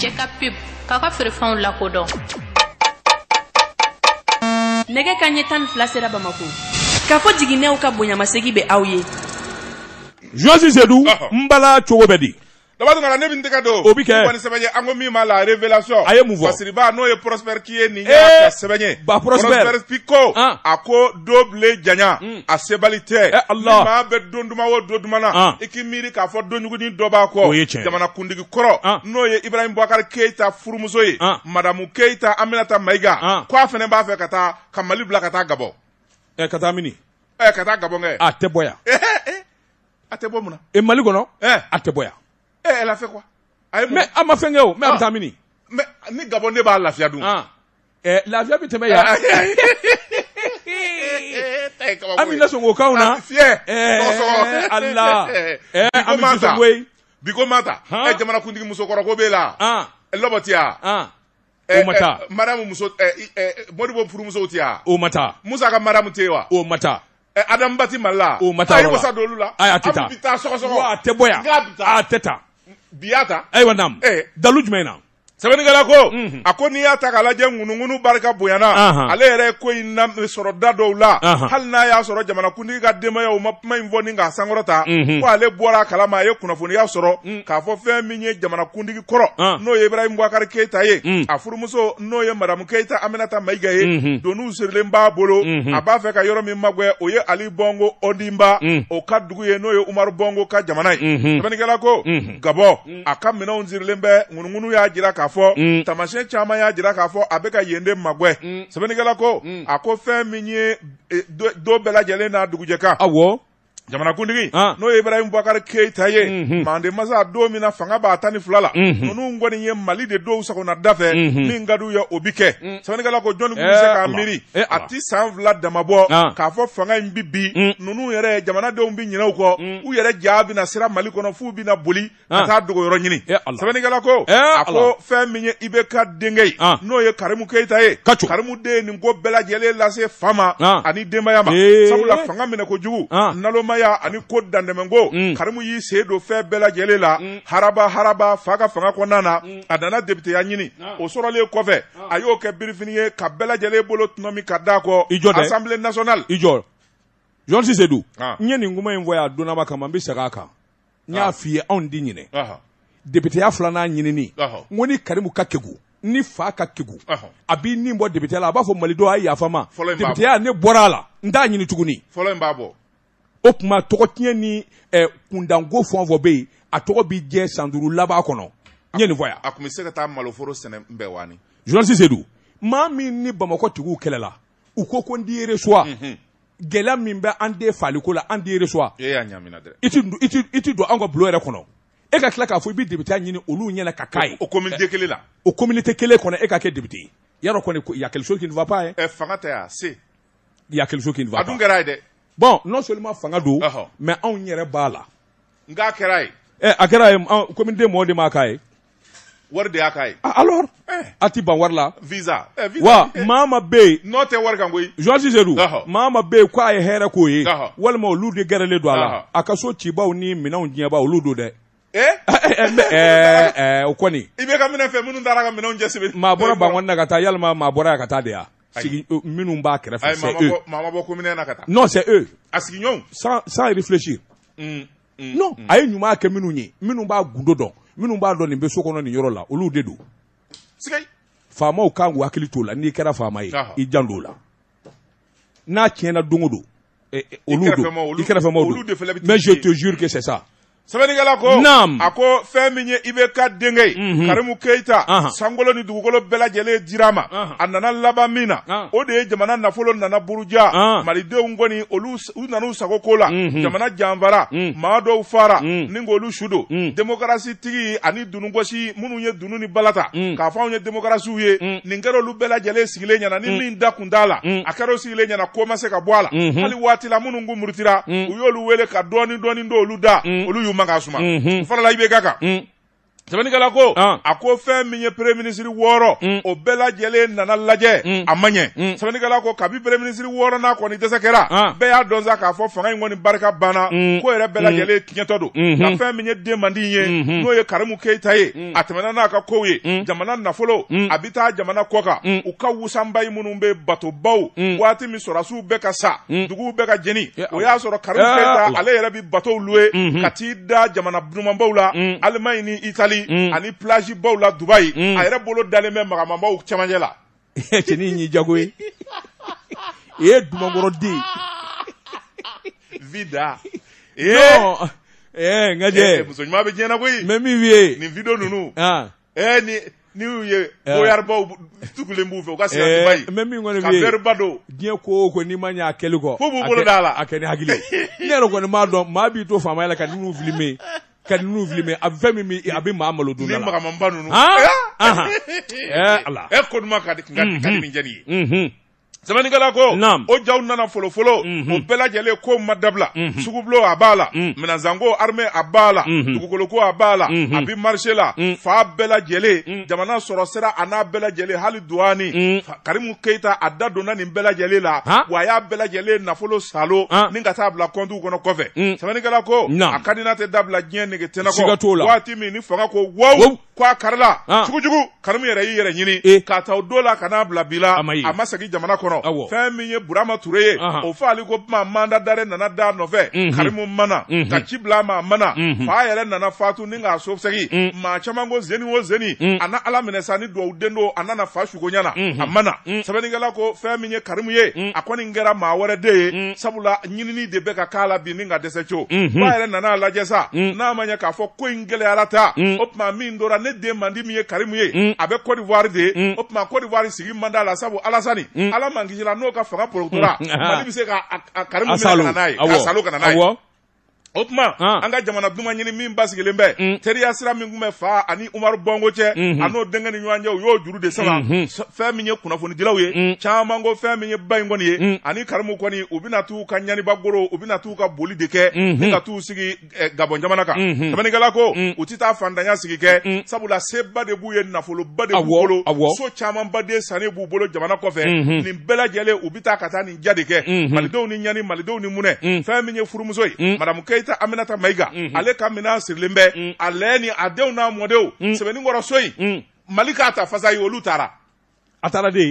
jɛ ka pep k'aw ka feerefɛnw lakodɔn nɛgɛ ka ɲɛ tan ni fila sera bamako k'a fɔ jiginɛw ka bonyamasegi bɛ aw ye josi sedu n bala cogo bɛ di daba nana eh, ah. hmm. a bɛ n tɛgɛ don. o bi kɛ. n kɔni sɛbɛn an ko ah. ah. min b'a la eh, eh, n'o prospère prospère. prospère a ko do bile a sebali tɛ. ɛ ala. ni maa bɛ don duman o don duman o n'o ibrahim bubakari keita furumuso ye. madamu keyita aminata mayiga. k'a fana b'a fɛ ka taa mini. ɛ ka taa gabɔ kɛ. a tɛ bɔ yan. a Eh, e yɛrɛ a fait quoi? Mais, a ma fɛn kɛ Mais, mɛ a bɛ Mais, mini mɛ ni gabɔ ne b'a lafiya dun ɛ lafiya bɛ tɛmɛ yan ami ne sɔn k'o k'anw na fiyɛ ɛɛ ala ɛɛ ami sisan mata. bi ko ma ta ɛ eh, jamana kuntigi musokɔrɔ ko b'e la ah. eh, lɔbɔ ti yan ah. o ma taa madamu muso mɔdibo furumusow ti yan o ma taa musa ka madamu tɛ yen wa o ma taa adamu bati mali la o ma taa yɔrɔ la la a tɛ taa a bɛ taa wa a tɛ bɔ yan Biata. Ewa nam. Eh. Dalu jumɛn na. sɛbɛnnikɛla ko mhm. a ko n'i y'a ta k'a lajɛ ŋunuŋunu barika bonyana ale yɛrɛ ye ko in na sɔrɔ da dɔw la hali n'a y'a sɔrɔ jamanakuntigi ka denbayaw ma kuma in fɔ ni k'a sankɔrɔta mhm. ko ale bɔra kala ma a ye kunnafoniya sɔrɔ mm. k'a fɔ fɛn min ye jamanakuntigi kɔrɔ ah. n'o ye ibrahim bwakari keyita ye mm. a furumuso n'o ye madamu keyita aminata mayiga ye mhm. doniw sirilen b'a bolo a b'a fɛ ka yɔrɔ min magwɛ o ye ali bɔngo ɔndinba mm. o ka dugu ye n'o ye umaru bɔngo ka jamana ye sɛbɛnnikɛla ko gabɔ a ka minɛnw sirilen bɛ ŋunuŋunu y'a jira k'a k'a fɔ mm. taamasiyɛn caman y'a jira k'a fɔ a bɛ ka yen de magɛn mm. sɛbɛnnikɛla ko mm. a ko fɛn min ye eh, don bɛɛ lajɛlen n'a dugujɛ kan awɔ jamana kuntigi ah. n'o ye ibrahim bakar keita ye mm-hmm. mande masa don min na fanga b'a tani fulala mm-hmm. nunu kɔni ye mali de do usako na fɛ mm-hmm. min mm. eh, eh, ah. mm. mm. ah. eh, ka d'u ye o bi kɛ sɛbɛnnikɛla ko jɔnni kun be se k'a k'a fɔ fanga in bi bi nunu yɛrɛ jamanadenw bi ɲinɛw kɔ u yɛrɛ jaa bena sira mali kɔnɔ f'u bena boli ka taa dogo ɲini sɛbɛnnikɛla ko a ko fɛn min ye ibeka be ka n'o ye karimu keyita ye karimu de ni ngo bela bɛɛ lase fama ma ani denbaya ma sabula fanga minɛ nalo ma ɲɛnamaya ani ko dandɛmɛko mm. karimu y'i sedo don fɛn bɛɛ lajɛlen la mm. haraba haraba fa ka fanga kɔnɔna na mm. a nana debiteya ɲini ah. o sɔrɔlen kɔfɛ ah. a y'o kɛ birifini ye ka bɛɛ lajɛlen bolo tɔnɔ min ka da kɔ assemblée nationale i jɔ jɔn sise don ah. n ye nin kuma in fɔ yan a kama n bɛ segin a kan n y'a f'i ye anw tɛ ɲinɛ debeteya filanan ɲinini n ko ni karimu ka kegu ni fa ka kegu a b'i nin bɔ debeteya la a b'a fɔ malidenw a ye yafa n ma ne bɔra a la n t'a ɲini tuguni fɔlɔ in b'a bɔ o tuma tɔgɔtiɲɛ ni ɛ kundanko fɛn o fɛn bɛ yen a tɔgɔ bi jɛ san duuru laban kɔnɔ n ye nin fɔ yan. a tun bɛ se ka taa maloforo sɛnɛ bɛɛ wani. journaliste de don maa min ni bamakɔ tigiw kɛlɛla u ko ko n t'i reçoit gɛlɛya min bɛ an den faliko la an t'i reçoit. e y'a ɲamina dɛ. i ti i ti i ti don anw ka bulon yɛrɛ kɔnɔ e ka tila k'a fɔ i bɛ député ɲini olu ɲɛna ka k'a ye. o communauté kelen la. o communauté kelen kɔnɔ e ka kɛ député ye yarɔ kɔni y'a quelque chose qui ɛ fanga tɛ a se. y'a quelque chose qui ne va a dun kɛra ye dɛ. bon non seulement fanga do mɛ anw yɛrɛ b'a la nka a kɛra ye ɛ eh, a kɛra ye komi den mɔgɔ de m'a k'a ye de y'a k'a ye ah, alors eh. a ti ban wari la visa eh, wa maa ma bɛ yen n'o tɛ wari kan koyi Jean Cissé dun maa ma bɛ yen k'a ye hɛrɛ k'o ye walima olu de gɛrɛlen don a la a ka so cibaw ni minɛnw diɲɛbaw olu don dɛ o kɔni i bɛ ka minɛn fɛ minnu taara ka minɛnw jɛ sɛbɛn maa bɔra bankɔni na ka taa yalima maa bɔra yan ka de wa Euh, non c'est eux. À ce y réfléchir. Mm, mm, non, mm. ay numba kaminu nyi. Minumba gundodo. Minumba doni besoko na ni yoro la, olou dedo. Sikay, fa maw kangu la ni kera fa maye, i jandou la. Na kena dungudo, e olou. I kera fa Mais je te jure que c'est ça. sɛbɛnnikɛla ko a ko fɛn min ye i bɛ ka denkɛ ye mhm. karimu keyita sankolo ni dugukolo bɛɛ dira ma a nana laban min na o de ye jamana nafolo nana buruja malidenw kɔni olu u nan'u sago ko la mhm. jamana janfara mhm. mm maa dɔw fara mm -hmm. ni k'olu su don demokarasi tigi ani dunugosi minnu ye dunu ni balata mm k'a fɔ anw ye demokarasiw ye nin kɛra olu bɛɛ lajɛlen sigilen ɲɛna ni min da kun t'a la a kɛra o sigilen ɲɛna ko ma se ka bɔ a la hali waati la minnu kun murutira u y'olu wele ka dɔɔni dɔɔni d'olu da olu y'u makan suma. -hmm. farala IBK kan. sɛbɛnnikɛla ko a ah. ko fɛn min ye premier ministre wɔɔrɔ mm. o bɛɛ lajɛlen nana lajɛ mm. a ma ɲɛ mm. sɛbɛnnikɛla ko kabi premier ministre wɔɔrɔ n'a kɔni dɛsɛ kɛra ah. bɛɛ y'a dɔn sa k'a fɔ fanga in kɔni barika banna ko yɛrɛ bɛɛ lajɛlen tiɲɛtɔ don mm-hmm. nka fɛn min ye den mandi ye mm-hmm. n'o ye karimu keyita ye a tɛmɛna n'a ka kow ye jamana nafolo a bɛ taa jamana kɔ kan u ka wusanbayi minnu bɛ batobaw waati min sɔrɔdasiw bɛ ka sa duguw bɛɛ ka jeni o y'a sɔrɔ karimu keyita ale yɛrɛ bɛ batow lue mm-hmm. ka t'i da jamana dumanbaw la alimaɲi ni itali Mali mm. ani plage baw la dubai mm. a yɛrɛ bolo dalen bɛ magamabaw cɛmancɛ la cɛnin in y'i jago ye i e ye dumankɔrɔ den vida e non ɛɛ eh, ŋajɛ eh, muso ɲuman bɛ diɲɛ na koyi n bɛ min f'i nin video ninnu ɛɛ ah. eh, ni n'i y'u ye ah. boyaribaw tugulen b'u fɛ u ka sira ti ban yen n bɛ min kɔni f'i ye ka verba don diɲɛ ko o ko n'i ma ɲɛ a kɛli kɔ fo b'u bolo d'a la a kɛ ni hakili ye ne yɛrɛ kɔni b'a dɔn maa b'i to faamaya la ka n'i n'u filmer ka ninnu fili mɛ a fɛn min bɛ a bɛ maa malo dun da la. ni magamanba ninnu. ala. ɛ koduman ka di nin ye sɛbɛnnikɛla ko o jaw nana folofolo mhm. o bɛɛ ko ma dabila mhm. sugubulo a b'a la mhm. minazanko arme a b'a la dugukoloko a b'a la a bi marise la fa bɛɛ jamana sɔrɔ sira a n'a bɛɛ hali duwani karimu keyita a da donna nin bɛɛ la wa a y'a bɛɛ nafolo salo ni ka taa bila kɔntiw kɔnɔ kɔfɛ sɛbɛnnikɛla ko a kadina tɛ dabila diɲɛ nege tɛnɛ waati min ni fanga ko wow ko a karila jugujugu ah. karimu yɛrɛ y'i yɛrɛ ɲini eh. k'a ta o don la ka n'a bila bi la a ma segin jamana kɔnɔ fɛn min ye burama ture ye o f'ale ko kuma manda dare nana da nɔfɛ mhm. karimu mana mhm. ka ci bila a ma a mana mhm. fa yɛrɛ nana fatu ni k'a sofisɛgi maa caman ko zeni o zeni a na ala minɛ sa ni duwawu den do a nana fa sukoɲa na a mana sɛbɛnnikɛla ko fɛn min ye karimu ye a kɔni kɛra maa wɛrɛ de ye sabula ɲinini de bɛ ka k'a la bi ni ka dɛsɛ co fa yɛrɛ nana a lajɛ sa n'a ma ɲɛ k'a fɔ ko in gɛlɛyara ta o tuma min tora ne den mandi min ye karimu ye mm. a bɛ kɔdiwari de ye mm. o tuma kɔdiwari sigi man da mm. la sabu alasani ala man kisila n'o ka fanga porokotora mali bɛ se ka karimu minɛ ka na n'a ye ka salo ka na n'a ye o tuma an ah. ka jamana duman ɲini min basigilen bɛ mm. teriya sira min tun bɛ fa ani umaru bɔnko cɛ mm-hmm. a n'o denkɛ ni ɲɔgɔn cɛ u y'o juru de sama mm-hmm. fɛn min ye kunnafonidilaw ye mm. caman ko fɛn min ye ba in kɔni ye mm. ani karimu kɔni u bɛna t'u ka ɲaniba goro u bɛna t'u ka boli de kɛ ni ka t'u sigi eh, gabɔn jamana kan mm-hmm. tɛmɛnikɛla ko u tɛ taa fantanya sigi kɛ sabula seba de b'u ye nafoloba de b'u bolo so camanba de sanni b'u bolo jamana kɔfɛ nin bɛɛ lajɛlen u bɛ taa ka taa nin ja de kɛ malidenw ni ɲani malidenw ni munɛ fɛn min ye furumuso ye madamu keyita tɛ aminata mayiga mhm. ale ka mina sirilen bɛ mhm. a lɛ ni a denw n'a mɔdenw mhm. sɛbɛnnikɔrɔ so mm. mali k'a ta fasa ye olu taara a taara de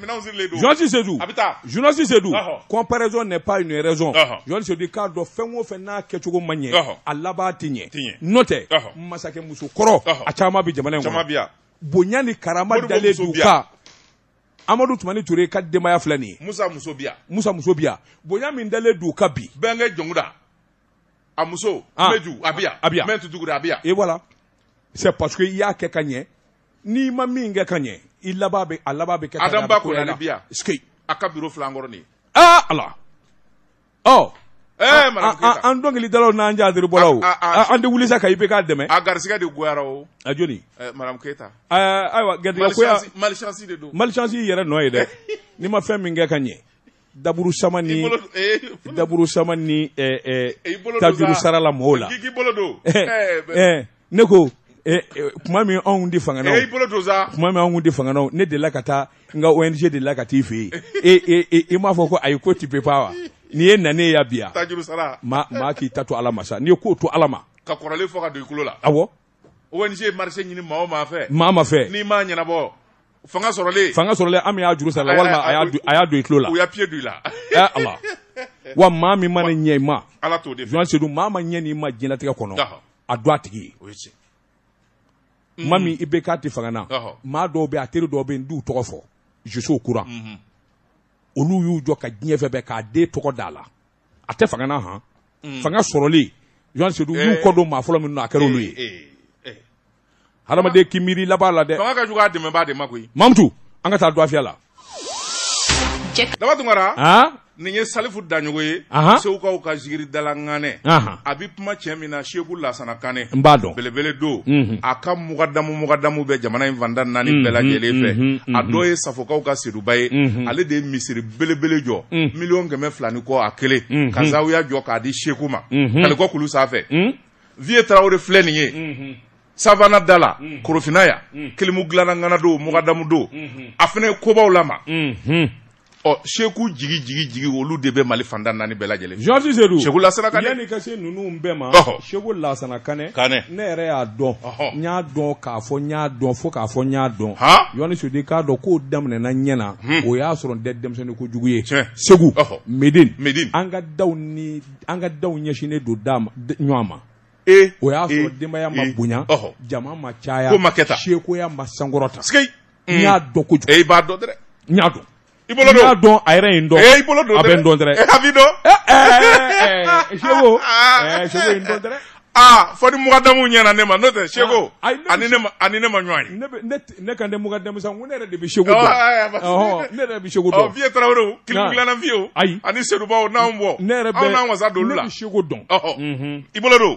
minɛnw sirilen don journaliste c'est a bɛ taa journaliste c'est comparaison n'est pas une raison journaliste c'est k'a dɔn fɛn o fɛn n'a kɛcogo man ɲɛ a laban tɛ ɲɛ n'o tɛ masakɛmuso kɔrɔ a caman bɛ jamana in kɔnɔ bonya ni karama dalen don amadu tumani ture ka denbaya filɛ nin ye musa muso biya musa muso biya bonya min dalen don u bi bɛnkɛ jɔnkuda a muso ah. meju a biya a biya mɛ tutugura a biya. e wala c'est parce que i y'a kɛ ka ɲɛ n'i ma min kɛ ka ɲɛ i laban bɛ a laban bɛ kɛ ka ɲɛ a bɛ ko yɛrɛ la sike. a ka biro fila an kɔrɔ nin ye. aa ala ɔ. ɛɛ mara keyita an dɔnkilidalaw n'an jaadiri bɔlaw an tɛ wuli sa ka i bɛ k'a dɛmɛ. a garisigɛ de goyara o. a joli. ɛɛ mara keyita. ɛɛ ayiwa garisigɛ koya mali chance de don. mali yɛrɛ nɔ ye dɛ n'i ma fɛn min kɛ ka ɲɛ. daburu sama ni eh, daburu sama ni eh, eh, tajuru sarala mɔgɔw la ne ko kuma min anw di fanganaw kuma min anw di fanganaw ne delila ka taa n ka ong delila ka t'i fɛ yen i m'a fɔ ko ayi ko ti pepa wa n'i ye nane ya bi maa maa k'i ta to ala ma sa n'i ye ko to ala ma ka kɔrɔlen fɔ ka don i kulo la awɔ ong ye marise ɲini maa o maa fɛ maa ma fɛ n'i m'a ɲɛnabɔ fanga sɔrɔlen fanga sɔrɔlen an min y'a juru sara walima a y'a don i tulo la u y'a pied don i la ɛ eh, ala wa maa min ma ne ɲɛ i ma ala t'o de fɛ jɔn sedu maa ma ɲɛ n'i ma diɲɛlatigɛ kɔnɔ a do a tigi ye o ye tiɲɛ ye min i bɛ k'a tɛ fanga na maa dɔw bɛ yen a teri dɔw bɛ yen n t'u tɔgɔ fɔ zosow kura mm-hmm. olu y'u jɔ ka diɲɛ fɛ bɛɛ k'a den tɔgɔ d'a la a tɛ fanga na han mm. fanga sɔrɔlen jɔn sedu eh. y'u kɔ maa fɔlɔ min na a kɛra eh, olu ye hadamaden k'i miiri laban la dɛ fanga ka jugu a dɛmɛbaa de ma koyi mamutu an ka taa duwafiya la daba tunkara ah? nin ye salifu daɲogo ye uh ka zigiri dalaŋanɛ a bi kuma min na seku lasana kanɛ n b'a dɔn belebele don mhm. a ka mugadamu mugadamu bɛ jamana yi fanda naani mm bɛɛ lajɛlen fɛ mhm. mhm. a dɔ ye safokaw ka seduba ye ale de ye misiri belebele jɔ miliyɔn kɛmɛ fila ni kɔ a kelen ka zawiya jɔ k'a di seku ma kalikɔ kulu sanfɛ viye tarawure filɛ nin ye sabana dala mm. korofina ya mm. kilimu glana ŋana do mugadamu do mm-hmm. a fɛnɛ kobaw lama mm-hmm. Oh, seku jigi jigi jigi olu de be mali fanda nani bela jele jorji sedu seku lasana kane yanni i ka se ma seku lasana kane kane ne yɛrɛ don dɔn n y'a k'a fo nya don fo k'a fo n don dɔn yɔni sodi k'a do k'o daminɛna ɲɛ na hmm. o y'a sɔrɔ n tɛ denmisɛnnin kojugu ye segu medin an anga daw ni anga daw ɲɛsinnen do dam ma Eh, o y'a sɔrɔ eh, denbaya ma eh, bonya jama ma caya ko ma sekoya ma sankɔrɔta sikeyi n y'a mm. dɔn kojugu e b'a dɔn dɛrɛ n y'a dɔn i bolo don n y'a dɔn a yɛrɛ ye n dɔn i bolo don a bɛ n dɔn dɛrɛ a b'i dɔn ɛɛ ɛɛ seko ɛɛ seko ye n dɔn dɛrɛ aa ah, fɔ ni mukadamu ɲɛna ne ma n'o tɛ seko ah, ani ne ma ani ne ma ɲɔgɔn ye ne bɛ ne ne ka ne mukadamu san ko ne yɛrɛ de bɛ seko dɔn ah, ɔhɔ ne yɛrɛ bɛ seko dɔn ɔ fiye tarawelew kilikilanna fiyew ayi ani sedubaw n'anw bɔ ne yɛrɛ bɛ aw n'an wasa don olu la ne bɛ seko dɔn ɔhɔ mhm. i bolo don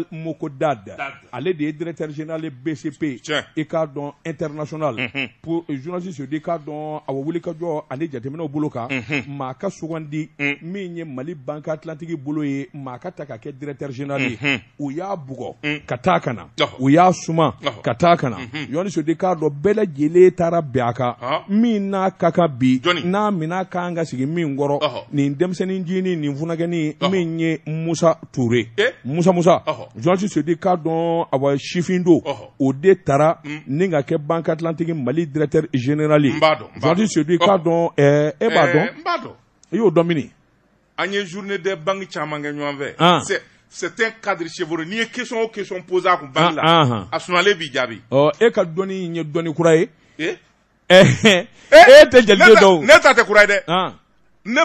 général Moko Dad, ale de ye directeur général BCP i k'a dɔn international pour journaliste yo de i k'a dɔn awɔ wulikajɔ ale jateminɛw bolo kan maa ka sugandi min ye mali banque atlantiki bolo ye maa ka ta ka kɛ directeur général ye u y'a bugɔ ka taa ka na u y'a suma ka taa ka na yɔni so de k'a dɔn bɛɛ lajɛlen taara bɛn a ah. kan min n'a ka kan bi n'a mina k'an ka sigi min kɔrɔ nin denmisɛnnin jini nin funakɛni min ye musa ture eh? musa musa Zsi sodi k'a dɔn a don o de taara mm. ni ka kɛ mali directeur zenerali zsi sodi k'a e dɔn e b'a dɔn i y'o dɔn an ye journée de c'est caman kɛ ɲɔgɔn fɛ ah. sɛte C'est un n'i ye kesɔn o a kun ban ah, la ah, a sunlen b'i jaabi e ka dɔnni ye dɔnni kura ye e, e? e tɛ jeli ne ta tɛ kura ne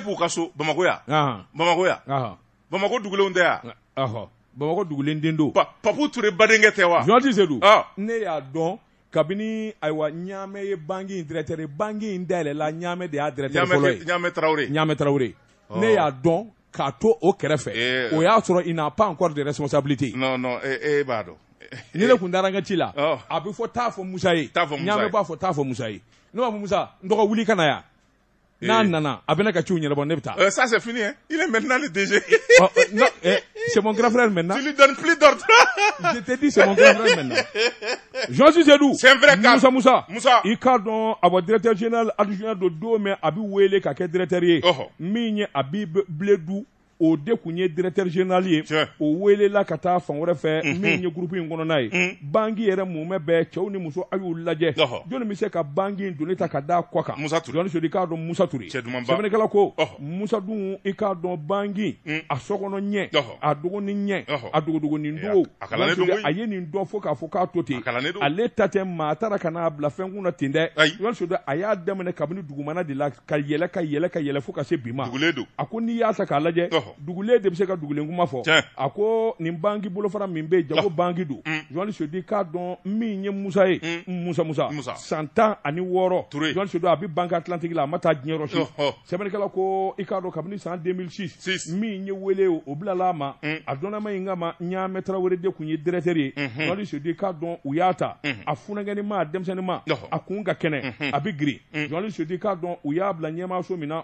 de ka so bamakɔ bamakɔ bamakɔ dugulenw tɛ ɔhɔ bamakɔ dugulen den don. Pa, papu ture badenkɛ tɛ wa. jɔnti se don. ne y'a dɔn kabini ayiwa ɲaamɛ ye banki in directeur ye banki in dayɛlɛla ɲaamɛ de y'a directeur fɔlɔ ye. ɲaamɛ tarawele. ɲaamɛ tarawele. Oh. ne y'a dɔn k'a to o kɛrɛfɛ. Eh. o y'a sɔrɔ il n'a pas encore de responsabilité. non non e eh, b'a dɔn. ni ne kun dara n ka ci la. Oh. a bɛ fɔ t'a fɔ musa ye. t'a fɔ musa ye ɲaamɛ b'a fɔ t'a fɔ musa ye. ne b'a fɔ musa n dɔgɔ wuli ka na yan. Non non non, bɛ ne ka ciw ɲɛnabɔ Ça c'est fini hein, il est maintenant le DG oh, oh, Non eh, c'est mon grand frère maintenant Tu lui donnes plus d'ordre Je t'ai dit c'est mon grand frère maintenant Jean Jules Sedou. C'est un vrai gars. Moussa Moussa. Musa. Il cadre dɔn a directeur général adjoint de don min a bɛ wele ka kɛ directeur ye. Ɔhɔ. Min Bledou. o de tun ye directeur général ye o welela ka taa fan wɛrɛ fɛ min ye groupe in kɔnɔna ye bangi yɛrɛ mumɛ bɛɛ cɛw ni muso a y'u lajɛ jɔnni bɛ se ka bangi in doni ta ka da kɔ kan jɔnni sodi i k'a dɔn musa ture sɛbɛnnikɛla ko musa dun i k'a dɔn bangi a sɔkɔnɔ ɲɛ a dɔgɔnin ɲɛ a dogodogonin dogo a ye nin dɔn fo k'a fɔ k'a to ten ale ta tɛ maa a taara ka n'a bila fɛnkun na ten dɛ jɔnni sodi a y'a daminɛ kabini dugumana de la ka yɛlɛ ka yɛlɛ ka yɛlɛ fo ka se bi ma a ko n'i y'a ta k'a lajɛ Dugule de bɛ se ka dugulen kuma fɔ a ko nin banki bolofara min bɛ yen jago banki don k'a dɔn mm. Mm, musa musa musa san tan ani wɔɔrɔ a bɛ banki la Mata ma taa diɲɛ yɔrɔ si sɛbɛnnikɛla ko i k'a dɔn kabini san ma mm. a dɔnnama de tun ye directeur ye jɔnni sodi k'a dɔn u y'a ta a funakɛni ma a denmisɛnnin ma a kun ka kɛnɛ a bɛ girin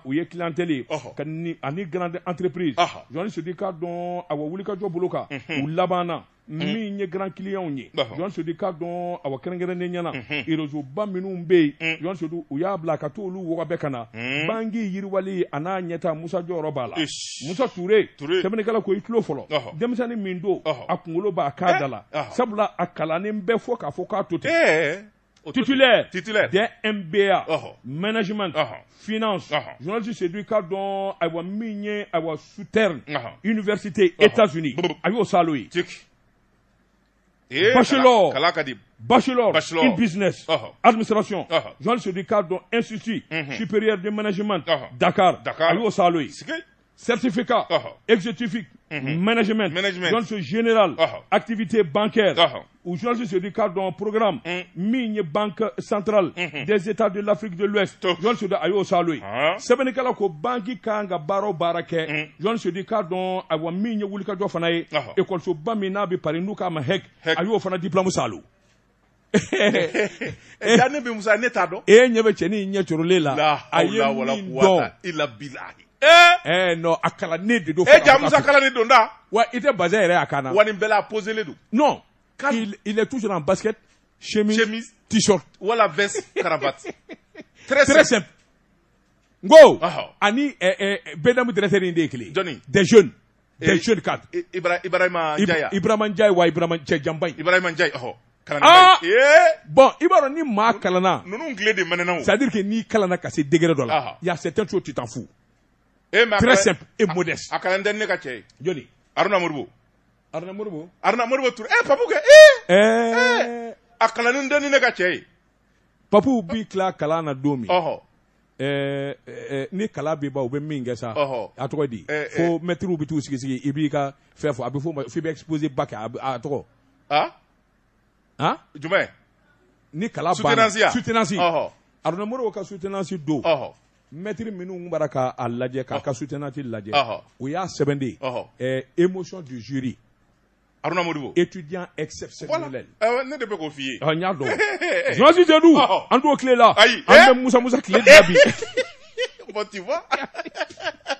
jɔnni grande entreprise entreprise jɔnni sodika dɔn awa wulikajɔ bolo kan u labanna min ye grand client ye jɔn sodu ka dɔn awa kɛrɛnkɛrɛnnen ɲɛna erezoba minnu bɛ yen jɔn sodu u y'a bila ka t'olu wɔgɔ bɛɛ ka na bangi yiriwali ah. ah. a n'a ɲɛta musa jɔyɔrɔ b'a la musa ture sɛbɛnnikɛla ko i tulo fɔlɔ denmisɛnnin min don a kunkolo b'a k'a da la sabula a kalannen bɛɛ fɔ k'a fɔ k'a to ten eh. titulaire, titulaire des MBA, uh-huh. management, uh-huh. finance, uh -huh. journaliste du cardon, dɔn a wa souterne, uh-huh. université États-Unis, eh, Bachelor, Bachelor, in business, administration, journaliste séduit ka dont institut mm-hmm. supérieur de management, Dakar, Dakar, Certificat exécutif Mhm. management, management. général, activité bancaire, ou suis du dans programme, mhm. mine banque centrale mhm. des États de l'Afrique de l'Ouest, suis de Ayo Saloui. C'est que banki Kanga Baro Barake. o baara kɛ, Dans du cadre dɔn awa min ye le fana je suis Et diplôme a eh eh non, a kalannen de don. Eh, ja à kalannen don da. wa i tɛ bazɛn yɛrɛ y'a kan na. wa nin bɛɛ la a poselen non il, il est toujours en basket chemise, chemise t-shirt. la veste cravate. très simple. très simple. n ko ah, ah. eh, eh bedamu dresseur in de ye kelen. Johnny, des jeunes. Eh, des jeunes cadres. ibrahima jaya. ibrahima jaya wa ibrahima cɛ janba ibrahima jaya ɔhɔ. Ah, eh. bon i b'a dɔn ni maa kalanna. o. c'est à dire que n'i kalana, ka se degré dɔ il ah, y a certaines choses tu t'en fous. Et eh, mais Très simple et modeste. Akalende ne ka cɛ Joli? Aruna Moribo. Aruna Moribo. Aruna Moribo Ture. Eh Papu kɛ. Eh. Eh. A kalannen dɔ ne ka cɛ Papu bi tila kalan na don min. Oh, oh. eh, eh, eh, ni kala b'i ba u bɛ min kɛ a tɔgɔ di eh, fo mɛtiriw bɛ t'u sigi sigi i b'i ka fɛn fɔ a bɛ f'o ma f'i bɛ expose ba kɛ a tɔgɔ. a ni kala banna ah. soutenance ya oh, soutenance aruna moriw ka soutenance don mɛtiri minnu bara k'a lajɛ k'a ka oh. soutenanti lajɛ oh, oh. u y'a sɛbɛn de eh, émotion du jury Aruna modibo étudiant exceptionnel voilà. euh, ne de bɛ k'o f'i ye n y'a dɔn zɔnsi jɛdu an t'o tile la ayi an bɛ musa musa tile de la bi bon tu vois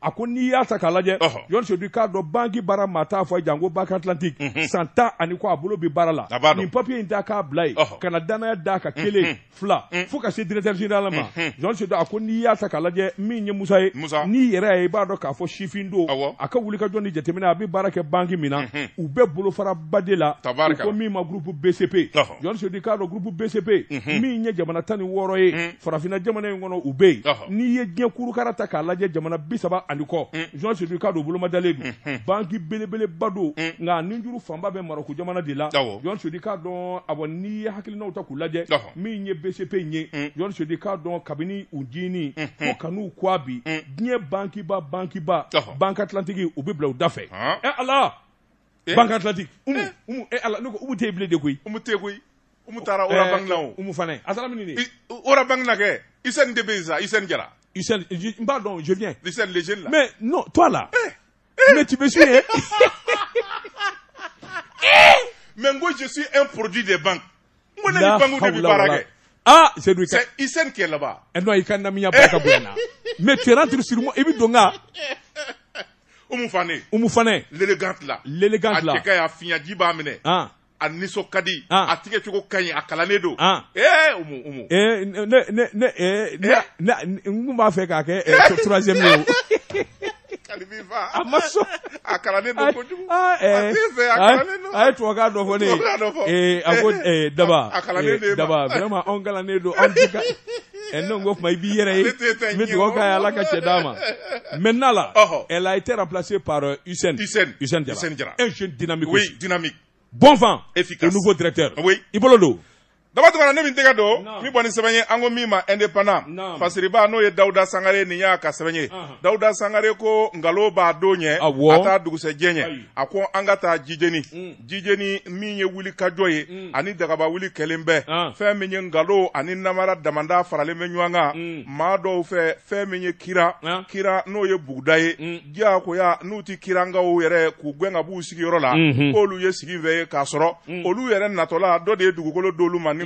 a ko n'i y'a mhm. ta k'a lajɛ yɔrɔ sedu k'a dɔn banki baara maa t'a fɔ janko banque atlantique mm -hmm. san tan ani kɔ a bolo bɛ baara la nin papiye in t'a k'a bila yen ka na danaya d'a kan kelen mhm. fila mhm. fo ka se directeur général ma yɔrɔ sedu a ko n'i y'a ta k'a lajɛ min ye musa ye n'i yɛrɛ ye i b'a dɔn k'a fɔ sifin don a ka wuli ka jɔn ni jateminɛ a bɛ baara kɛ banki min na u bɛɛ bolofara baden la u ko min ma groupe bcp yɔrɔ sedu k'a dɔn groupe bcp min ye jamana tan ni wɔɔrɔ ye farafinna jamana in kɔnɔ u bɛ yen n'i ye diɲɛ kurukara ta k'a lajɛ jamana bi saba ani kɔ mm. jean sirika don mm-hmm. bolomadalen don banki mm. belebeleba don nka ninjuru fanba bɛ maroko jamana de la jean sirika dɔn awɔ n'i ye hakilinaw ta k'u lajɛ min ye bcp in ye mm. jean sirika dɔn kabini u diini fo mm-hmm. kan'u kɔ a bi diɲɛ bankiba bankiba banki atlantiki u bɛ bila u da fɛ ɛ eh, ala eh? banki atlantiki umu eh? umu ɛ ala ne ko umu tɛ yen bilen de koyi umu tɛ yen koyi umu taara ora banki la o umu fana a taara min de ora banki la kɛ isɛni de bɛ yen sa isɛni jara Hussein, pardon, je viens. Hussein Légène là. Mais non, toi là. Eh, eh, mais tu me suis. hein. Eh. mais moi, je suis un produit des banques. Moi, je suis un Ah, c'est lui. C'est Hussein qui est là-bas. Et eh non, il can't n'a pas de Mais tu rentres sur moi, et puis donga. Ah. Oumoufane. Oumoufane. L'élégante là. L'élégante ah, là. Quelqu'un a fini à 10 bas, mais. Ah i b'i eh, eh, eh, elle a été remplacée par euh, Hussein un jeune dynamique dynamique Bon vent. Efficace. Le nouveau directeur. Oui. dɔba tuma na ne min tɛgɛ don min bɔni sɛbɛn ye an ko min ma indépendant fasiriba n'o ye dawuda sangare nin y'a ka sɛbɛn ye ah. dawuda sangare ko nkalon b'a don ɲɛ a ah, t'a dugusɛjɛ ɲɛ a ko an ka taa jijeni mm. jijeni min ye wuli kajɔ ye mm. ani dagaba wuli kɛlen bɛɛ ah. fɛn min ye nkalon ani namara damada faralen bɛ ɲɔgɔn kan mm. maa dɔw fɛ fɛn min ye kira kira n'o ye buguda ye diyagoya n'u ti kirankaw yɛrɛ k'u gɛn ka b'u sigiyɔrɔ la k'olu mhm. ye sigi fɛ ye k'a sɔrɔ olu yɛrɛ natɔla dɔ de ye dugukolo d'olu ma ni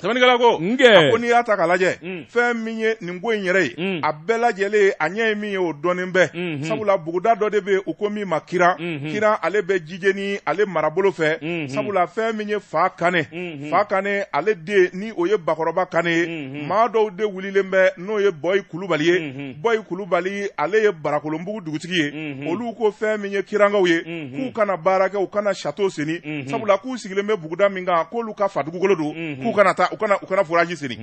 sɛbɛnnikɛlako nge a ko n'i y'a ta k'a lajɛ mm. fɛn min ye nin ko in yɛrɛ ye mm. a bɛɛ lajɛlen a ɲɛ ye min ye o dɔɔnin bɛɛ mm-hmm. sabula buguda dɔ de bɛ yen u ko min ma kira mm-hmm. kira ale bɛ jije ale marabolo fɛ mm-hmm. sabula fɛn min ye fa kane fa kane ale den ni o ye bakɔrɔba kane ye maa dɔw de wulilen bɛ n'o ye bɔyi kulubali ye bɔyi kulubali ale ye barakolonbugu dugutigi ye olu ko fɛn min ye kirankaw ye k'u kana baara kɛ u kana sato seni sabula k'u sigilen bɛ buguda min kan k'olu ka fadugukolo don k'u kana taa kana u kana u kana foraji hmm? seni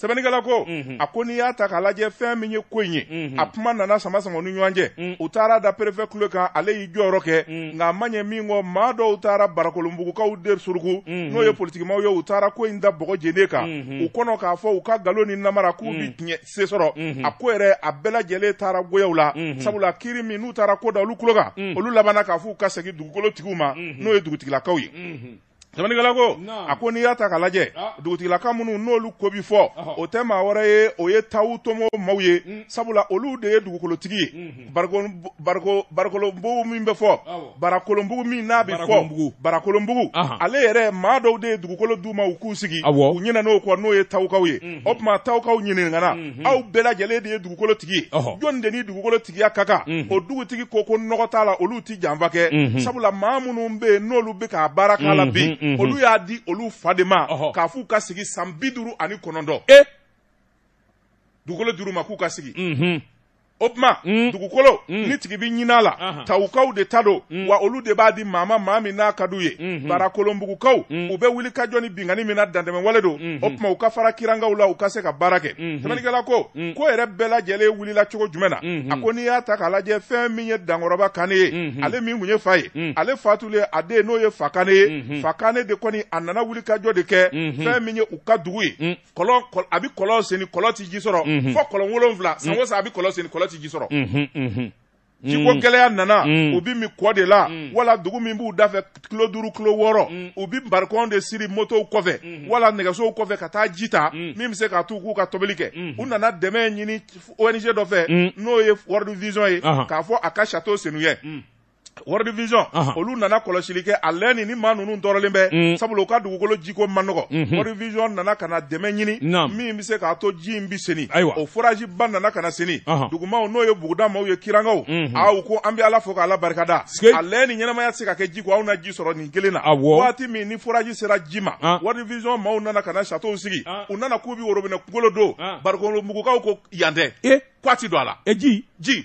sɛbɛnnikɛla ko hmm, hmm. a ko n'i y'a ta k'a lajɛ fɛn min ye ko in ye a kuma nana sama sama ni ɲɔgɔn cɛ u taara da perefe kulo kan ale y'i jɔyɔrɔ kɛ nka a ma ɲɛ min kɔ ma dɔw taara barakolonbugukaw de suruku n'o ye politikimaw ye u taara ko in da bɔgɔ jene kan u kɔnɔ k'a fɔ u ka galo ni namara k'u bi tiɲɛ se sɔrɔ a ko yɛrɛ a bɛɛ taara goyaw la sabula kiri min n'u taara ko da olu kulo kan olu labana k'a fɔ u ka segin dugukolo tigiw ma n'o ye dugutigilakaw ye sɛbɛnnikɛla ko a ko n'i y'a ta k'a lajɛ dugutigilaka minnu n'olu ko bi fɔ o tɛ maa wɛrɛ ye o ye tawu tomo maaw ye sabula olu de ye dugukolotigi ye barikolonbugu min bɛ fɔ barakolonbugu min n'a bɛ fɔ barakolonbugu ale yɛrɛ maa dɔw de ye dugukolo d'u ma u k'u sigi u ɲinɛ n'o kɔ n'o ye tawukaw ye o mm-hmm. tuma tawukaw ɲininkana mm-hmm. aw bɛɛ lajɛlen de ye dugukolotigi ye jɔnni de ni dugukolotigiya ka kan mm-hmm. o dugutigi ko ko nɔgɔ t'a la olu ti janfa kɛ sabula maa minnu bɛ yen n'olu bɛ k'a baara k'a la bi -hmm. olu y'a di olu fa de ma uh k'a f'u ka sigi san bi duuru ani kɔnɔntɔn e eh? dugukolo duuru ma k'u ka sigi. Mm-hmm o mm. dugukolo mm. ni tigi bi ɲin'a la uh -huh. tawukaw de ta don mm. wa olu de b'a di maa ma maa min n'a mm-hmm. mm. mm-hmm. ka d'u ye -hmm. barakolonbugukaw u bɛ wuli ka jɔ mm-hmm. mm. mm. ni binkani min na dantɛmɛwale don -hmm. o tuma u ka fara kirangaw la u ka se ka baara kɛ sɛbɛnnikɛla ko ko yɛrɛ bɛɛ lajɛlen wulila cogo jumɛn na -hmm. a ko n'i y'a ta k'a lajɛ fɛn min ye dankɔrɔba kane ye ale min tun ye fa ye ale fatulen a den n'o ye fa kane ye fa kane de kɔni a nana wuli ka de kɛ fɛn min ye u ka dugu ye a bɛ kɔlɔn senni kɔlɔn ti ji sɔrɔ fɔ kɔlɔn wolonwula san o san a bɛ kɔlɔn senni kɔlɔn t'i sɔrɔ jiko gɛlɛya nana u bi min kɔ de la mm. wala dugu min b'u dafɛ kilo duuru kilo wɔɔrɔ u mm. bi barikɔn de siri motow kɔfɛ mm-hmm. wala nɛgɛsow kɔfɛ ka taa ji ta mm. min bɛ se k'a t'u k'u ka tobili kɛ mm-hmm. u nana dɛmɛ ɲini ong dɔ fɛ n'o ye world vision ye k'a fɔ a ka sato senu ye wari division uh-huh. olu nana kɔlɔsili kɛ a lɛ ni ni maa ninnu tɔɔrɔlen bɛ mm. sabula u ka dugukolo jiko ma nɔgɔ mm-hmm. wari division nana ka na dɛmɛ ɲini min bɛ se k'a to ji in bi seni o forage ba nana ka na seni uh-huh. dugumaw n'o ye buguda maaw ye kirangaw mm-hmm. aa u ko an bɛ ala fo k'ala barikada a lɛ ni ɲɛnamaya se ka kɛ ji ko aw na ji sɔrɔ nin kelen na waati min ni forage sera ji ma uh-huh. wari division maaw nana ka na château sigi u nana k'u bɛ worobinɛ kungolo don mugukaw ko yan tɛ e. ko a don a la e ji ji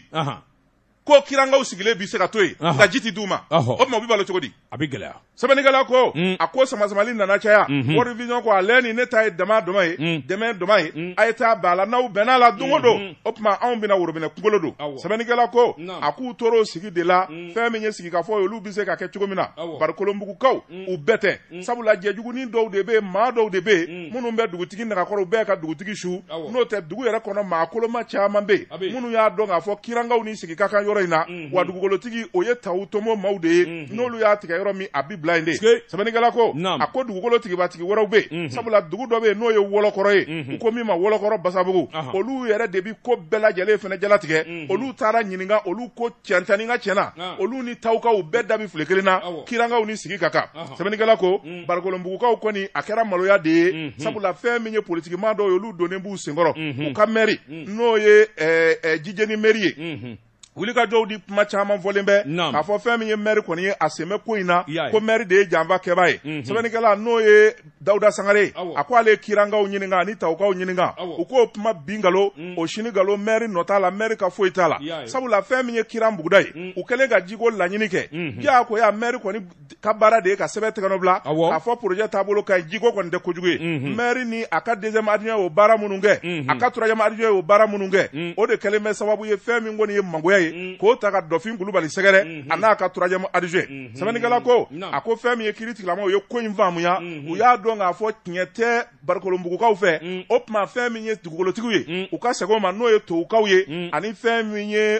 ko kirangaw sigilen b'i se ka to yen nka ji ti d'u ma o tuma u bɛ balo cogo di a bɛ gɛlɛya sɛbɛnnikɛla ko mm. a ko samasamali nana caya mhm. wari vision ko ale ni ne ta ye dama dama ye dɛmɛ mm. dama ye mm. a ye taa b'a la n'aw bɛnna a la don o don mm-hmm. o tuma anw bɛna worobinɛ kunkolo don sɛbɛnnikɛla ko a k'u tora o sigi de la fɛn min ye sigikafɔ ye olu bɛ se ka kɛ cogo min na bari kolonbugukaw u bɛɛ tɛ sabula jɛjugunin dɔw de bɛ yen maa dɔw de bɛ yen minnu bɛ dugutigi nagakɔrɔ u bɛɛ ka dugutigi su n'o tɛ dugu yɛrɛ kɔnɔ maa koloma caman bɛ yen minnu y'a dɔn k'a fɔ kirangaw ni sigikakan yɔrɔ yɔrɔ in na mhm. wa dugukolotigi o ye taw tomo maaw de ye mhm. n'olu y'a tigɛ yɔrɔ min a bi bila yen de sɛbɛnnikɛla ko a ko dugukolo tigibatigi wɛrɛw bɛ yen sabula dugu dɔ bɛ yen n'o ye wɔlɔkɔrɔ ye u ko min ma wɔlɔkɔrɔ basabugu olu yɛrɛ de bi ko bɛɛ lajɛlen fɛnɛ jalatigɛ olu taara ɲininka olu ko cɛn tani ka cɛn ah. olu ni tawukaw bɛɛ da bi file kelen na kirankaw ni sigi ka kan sɛbɛnnikɛla ko mhm. barikolonbugukaw kɔni a kɛra maloya de ye sabula fɛn min ye politikiman dɔw ye olu donnen b'u senkɔrɔ u ka mɛri n'o ye eh, eh, jijeni mɛri ye jɔw di kuma caman fɔlen bɛ k'a fɔ fɛn min ye mɛri kɔni ye a senbɛ ko in na ko mɛri de ye janfa kɛba ye mm -hmm. sɛbɛnnikɛla n'o ye dawuda sangare a ko ale ye kirankaw ɲininka ani tawukaw ɲininka u k'o kuma bin galo mm. o sini galo mɛri nɔ t'a la mɛri ka foyi t'a la sabula fɛn min ye kiran buguda ye mm. u kɛlen ka jiko laɲini kɛ jaa ko y'a mɛri kɔni ka baara de ye ka sɛbɛ tɛgɛnɔ bila k'a fɔ porojɛ taabolo ka ɲi jiko kɔni tɛ kojugu ye mɛri ni a ka dezɛmu adiyɛ yo baara minnu kɛ a ka turajɛmu adiyɛ o baara minnu kɛ mm. o de kɛlen bɛ sababu ye fɛn min kɔni ye mangoya ye ye mm. k'o ta ka dɔfin kulubali sɛgɛrɛ mm-hmm. a n'a ka turajɛmu alize mm-hmm. sɛbɛnnikɛla ko a ko fɛn min ye kiritigilamaw ye ko in faamuya mm-hmm. u y'a dɔn k'a fɔ tiɲɛ tɛ barikolonbugukaw fɛ mm. o tuma fɛn min ye dugukolotigiw ye mm. u ka sɛgɛn o ma n'o ye tubabukaw ye ani fɛn min ye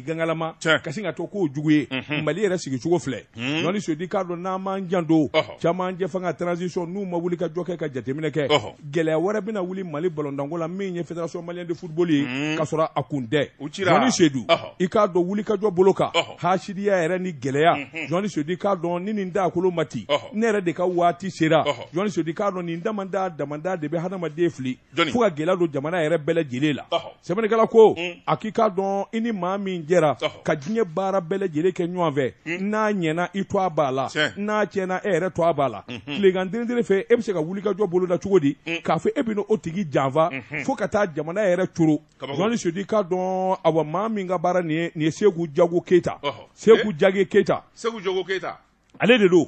k'i gangalama ka sin to k'o jugu ye mali yɛrɛ sigicogo filɛ hmm. nɔni sodi k'a dɔn n'an m'an jan don caman jɛ fanga transition n'u ma wuli ka jɔ kɛ ka jateminɛ kɛ gɛlɛya wɛrɛ bɛna wuli mali balɔntanko la min ye fédération malienne de football ye hmm. ka sɔrɔ a kun tɛ nɔni sedu i k'a dɔn wuli ka jɔ bolo kan hasidiya yɛrɛ ni gɛlɛya nɔni sodi k'a dɔn ni nin dakolo ma ti ne yɛrɛ de ka waati sera nɔni sodi k'a dɔn nin damada damada de bɛ hadamaden fili fo ka gɛlɛya don jamana yɛrɛ bɛɛ lajɛlen la sɛbɛnnikɛla ko hmm. a k'i k'a dɔn i ni maa min jɛra ka diɲɛ baara bɛɛ lajɛlen kɛ ɲɔgɔn fɛ hmm. n'a ɲɛna i to a b'a la n'a tiɲɛna e yɛrɛ to a b'a la hmm. tilegan dendere fɛ e bɛ se ka wuli ka jɔ boloda cogo di hmm. k'a fɔ e bɛ o tigi janfa fo ka taa jamana yɛrɛ coro jɔnni sodi k'a dɔn awa maa min ka baara nin ye nin ye segu jago keyita segu eh? jage keyita segu jago keyita ale de don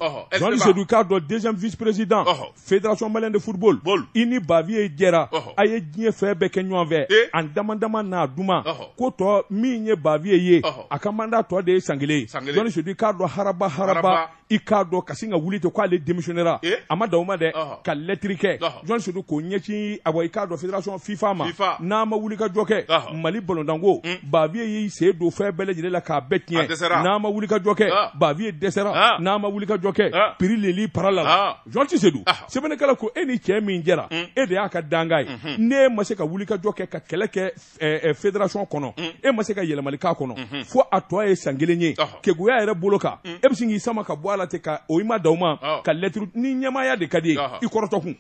jɔn sedu k'a dɔn deuxième vice président oh, oh. fédération malienne de football oh, Ini ni baviye jɛra a ye diɲɛ fɛn bɛɛ En demandant n'a duma a de ye san kelen jɔn haraba haraba i k'a dɔn ka sin ka wuli ten k'ale démissionnera eh? a ma dan o ma dɛ ka lɛtiri kɛ jɔn sodo k'o ɲɛsin awɔ i k'a dɔn fédération fifa ma n'a ma wuli ka jɔ kɛ mali balontanko hmm. baabiye y'i sen don fɛn bɛɛ lajɛlen la k'a bɛɛ tiɲɛ n'a ma wuli ka jɔ kɛ baabiye dɛsɛra n'a ma wuli ka jɔ kɛ prix leli para la jɔn ti se don sɛbɛnnikɛla ko e ni cɛ min jɛra hmm. e de y'a ka danga ye hmm. n'e ma se ka wuli ka jɔ kɛ ka kɛlɛ kɛ fédération kɔnɔ e ma se ka yɛlɛmali k'a kɔnɔ fo a tɔ ye san kelen ye kegunya yɛrɛ bolo kan e bɛ sin k'i sama ka bɔ a la ten ka o ma dan o ma ka lɛtiri ni ɲɛmaaya de ka di ye i kɔrɔtɔkun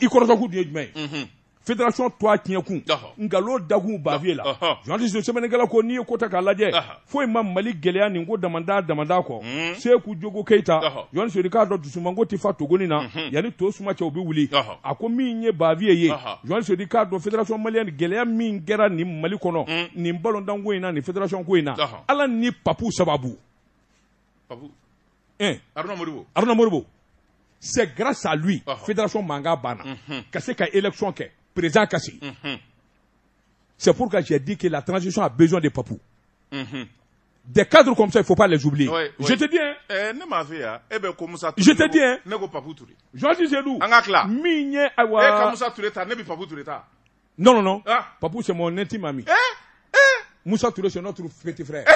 i kɔrɔtɔkun dun ye jumɛn ye fédération to a tiɲɛ kun nkalon dagun bafiye la journaliste sɛbɛnnikɛla ko n'i ye ko ta k'a lajɛ foyi ma mali gɛlɛya nin ko damada damada kɔ seku jogo keyita journaliste de k'a dɔn dusumango ti fa togoni na yanni to suma cɛ u bɛ wuli a ko min ye bafiye ye journaliste de k'a dɔn fédération maliyɛn gɛlɛya min kɛra nin mali kɔnɔ nin balontanko in na nin fédération ko in na ala ni papu sababu moribo c'est grâce à lui ah ah. fédération Manga Bana. Mhm. que c'est qu'il élection président mhm. c'est pour que j'ai dit que la transition a besoin de papou mhm. des cadres comme ça, il ne faut pas les oublier. Je te dis, hein. ne je te dis, Non, non, non. Ah. Papou, c'est mon intime ami. Eh, eh. Moussa c'est notre petit frère.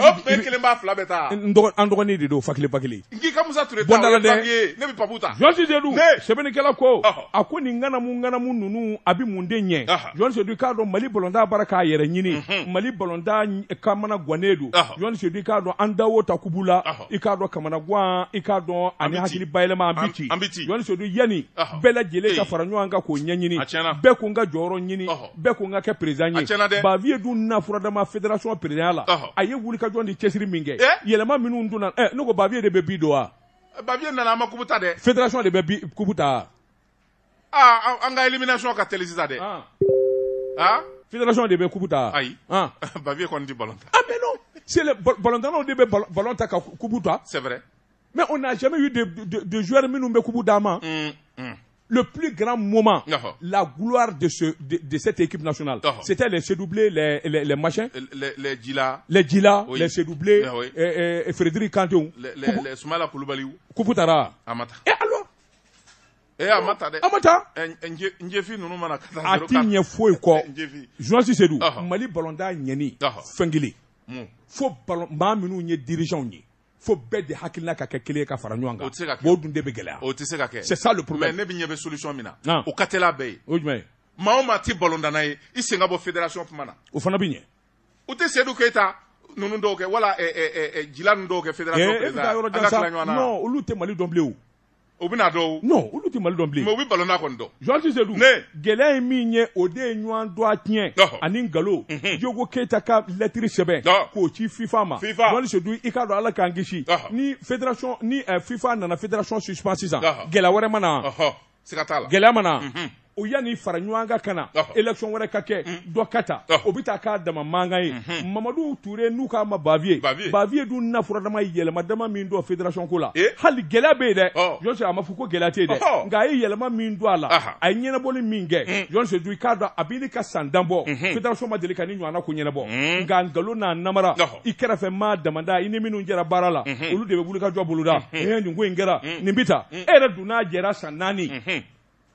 o bɛɛ kelen b'a fila bɛɛ ta n dɔgɔnin de don fa kelen ba kelen n k'i ka musa ture ta o ye ne bɛ papu ta jɔnsi de mhm. dun sɛbɛnnikɛla ko a ko nin ŋanamu ŋanamu ninnu a bɛ mun de ɲɛ jɔnsi dun k'a dɔn mali balontan baara k'a yɛrɛ ɲini mali eh, balontan kamana gwannen don ah. jɔnsi dun k'a dɔn an da o ta kubu la ah. i k'a dɔn kamana gan i k'a dɔn ani hakili bayɛlɛma an bɛ ci jɔnsi dun yanni ah. bɛɛ lajɛlen ka fara ɲɔgɔn kan k'o ɲɛɲini bɛɛ ko n ka jɔyɔrɔ ɲini bɛɛ ko n ka kɛ perezan ye baviye dun na furadama federation perezan la a ye wuli Eh? Eh, eh, ah, ah, ka jɔn de cɛsiri min kɛ yɛlɛma minnu donna ɛ ne ko babiye de bɛ bi don wa babiye nana an ma kubuta dɛ fédération de bɛ bi kubuta aa an ka élimination ka teli sisan dɛ fédération de bɛ kubuta ayi babiye kɔni tɛ ballon ta ah mais non c'est le ballontannaw de bɛ ballon ta ka kubuta c'est vrai mais on n'a jamais eu de de, de, joueurs minnu bɛ kubu d'an ma mm, mm le plus grand moment, uh-huh. la gloire de, de, cette équipe nationale, uh-huh. c'était les CW, les, les, machins. Les, Les les eh et, Frédéric Les, Soumala Amata. Et alors Eh, Amata. Amata. Eh, eh, nous e uh-huh. Mali Nyeni. Fengili. Mm. fo bɛɛ de hakilina ka kɛ kelen ka fara ɲɔgɔn kan o dun de bɛ gɛlɛya o tɛ se ka kɛ c'est ça le problème mais ne bɛ ɲɛ bɛ solution min na ah. o ka tɛla bɛɛ ye o jumɛn ye maa o maa ti balontanna ye i sen ka bɔ fédération kuma na o fana bi ɲɛ u tɛ sedu keyita ninnu dɔw kɛ wala jila ninnu dɔw kɛ fédération eh, e président an ka tila ɲɔgɔn na non olu tɛ mali dɔn bilen o o bɛna dɔn o. non olu tɛ mali dɔn bilen. mɛ u bɛ balon n'a kɔni dɔn. joachim sedu. ne. gɛlɛya ye min ye o de ye ɲɔgɔn dɔn a tiɲɛ. ani nkalon. jogo keyita ka lɛtiri sɛbɛn. k'o ci fifa ma. fifa joachim sedu i k'a dɔn ala k'an kisi. ni fédération ni euh, fifa nana fédération suspend sisan. gɛlɛya wɛrɛ ma na. siga t'a la. gɛlɛya ma na. o yani fara ɲɔgɔn kan ka na election wɛrɛ ka kɛ mm. dɔ ka o bɛ taa k'a dama mankan ye mhm. mamadu ture n'u k'a ma bavier baviye dun nafura dama yɛlɛma dama min don federation ko la eh? hali gɛlɛya bɛ yen dɛ jɔn a ma fɔ ko gɛlɛya tɛ yen dɛ nka a ye yɛlɛma min don a la a ye ɲɛnabɔli min kɛ mm. jɔn dun i k'a dɔn a bɛ ne ka san dan bɔ mhm. fédération ma deli ka ni ɲɔgɔnna ko ɲɛnabɔ mm. nka nkalon n'a namara i kɛrɛfɛ ma damada i ni minnu jɛra baara la mhm. olu de bɛ wuli ka jɔ boloda eh, nin ko in kɛra nin bɛ ta e yɛrɛ dun n'a jɛra san naani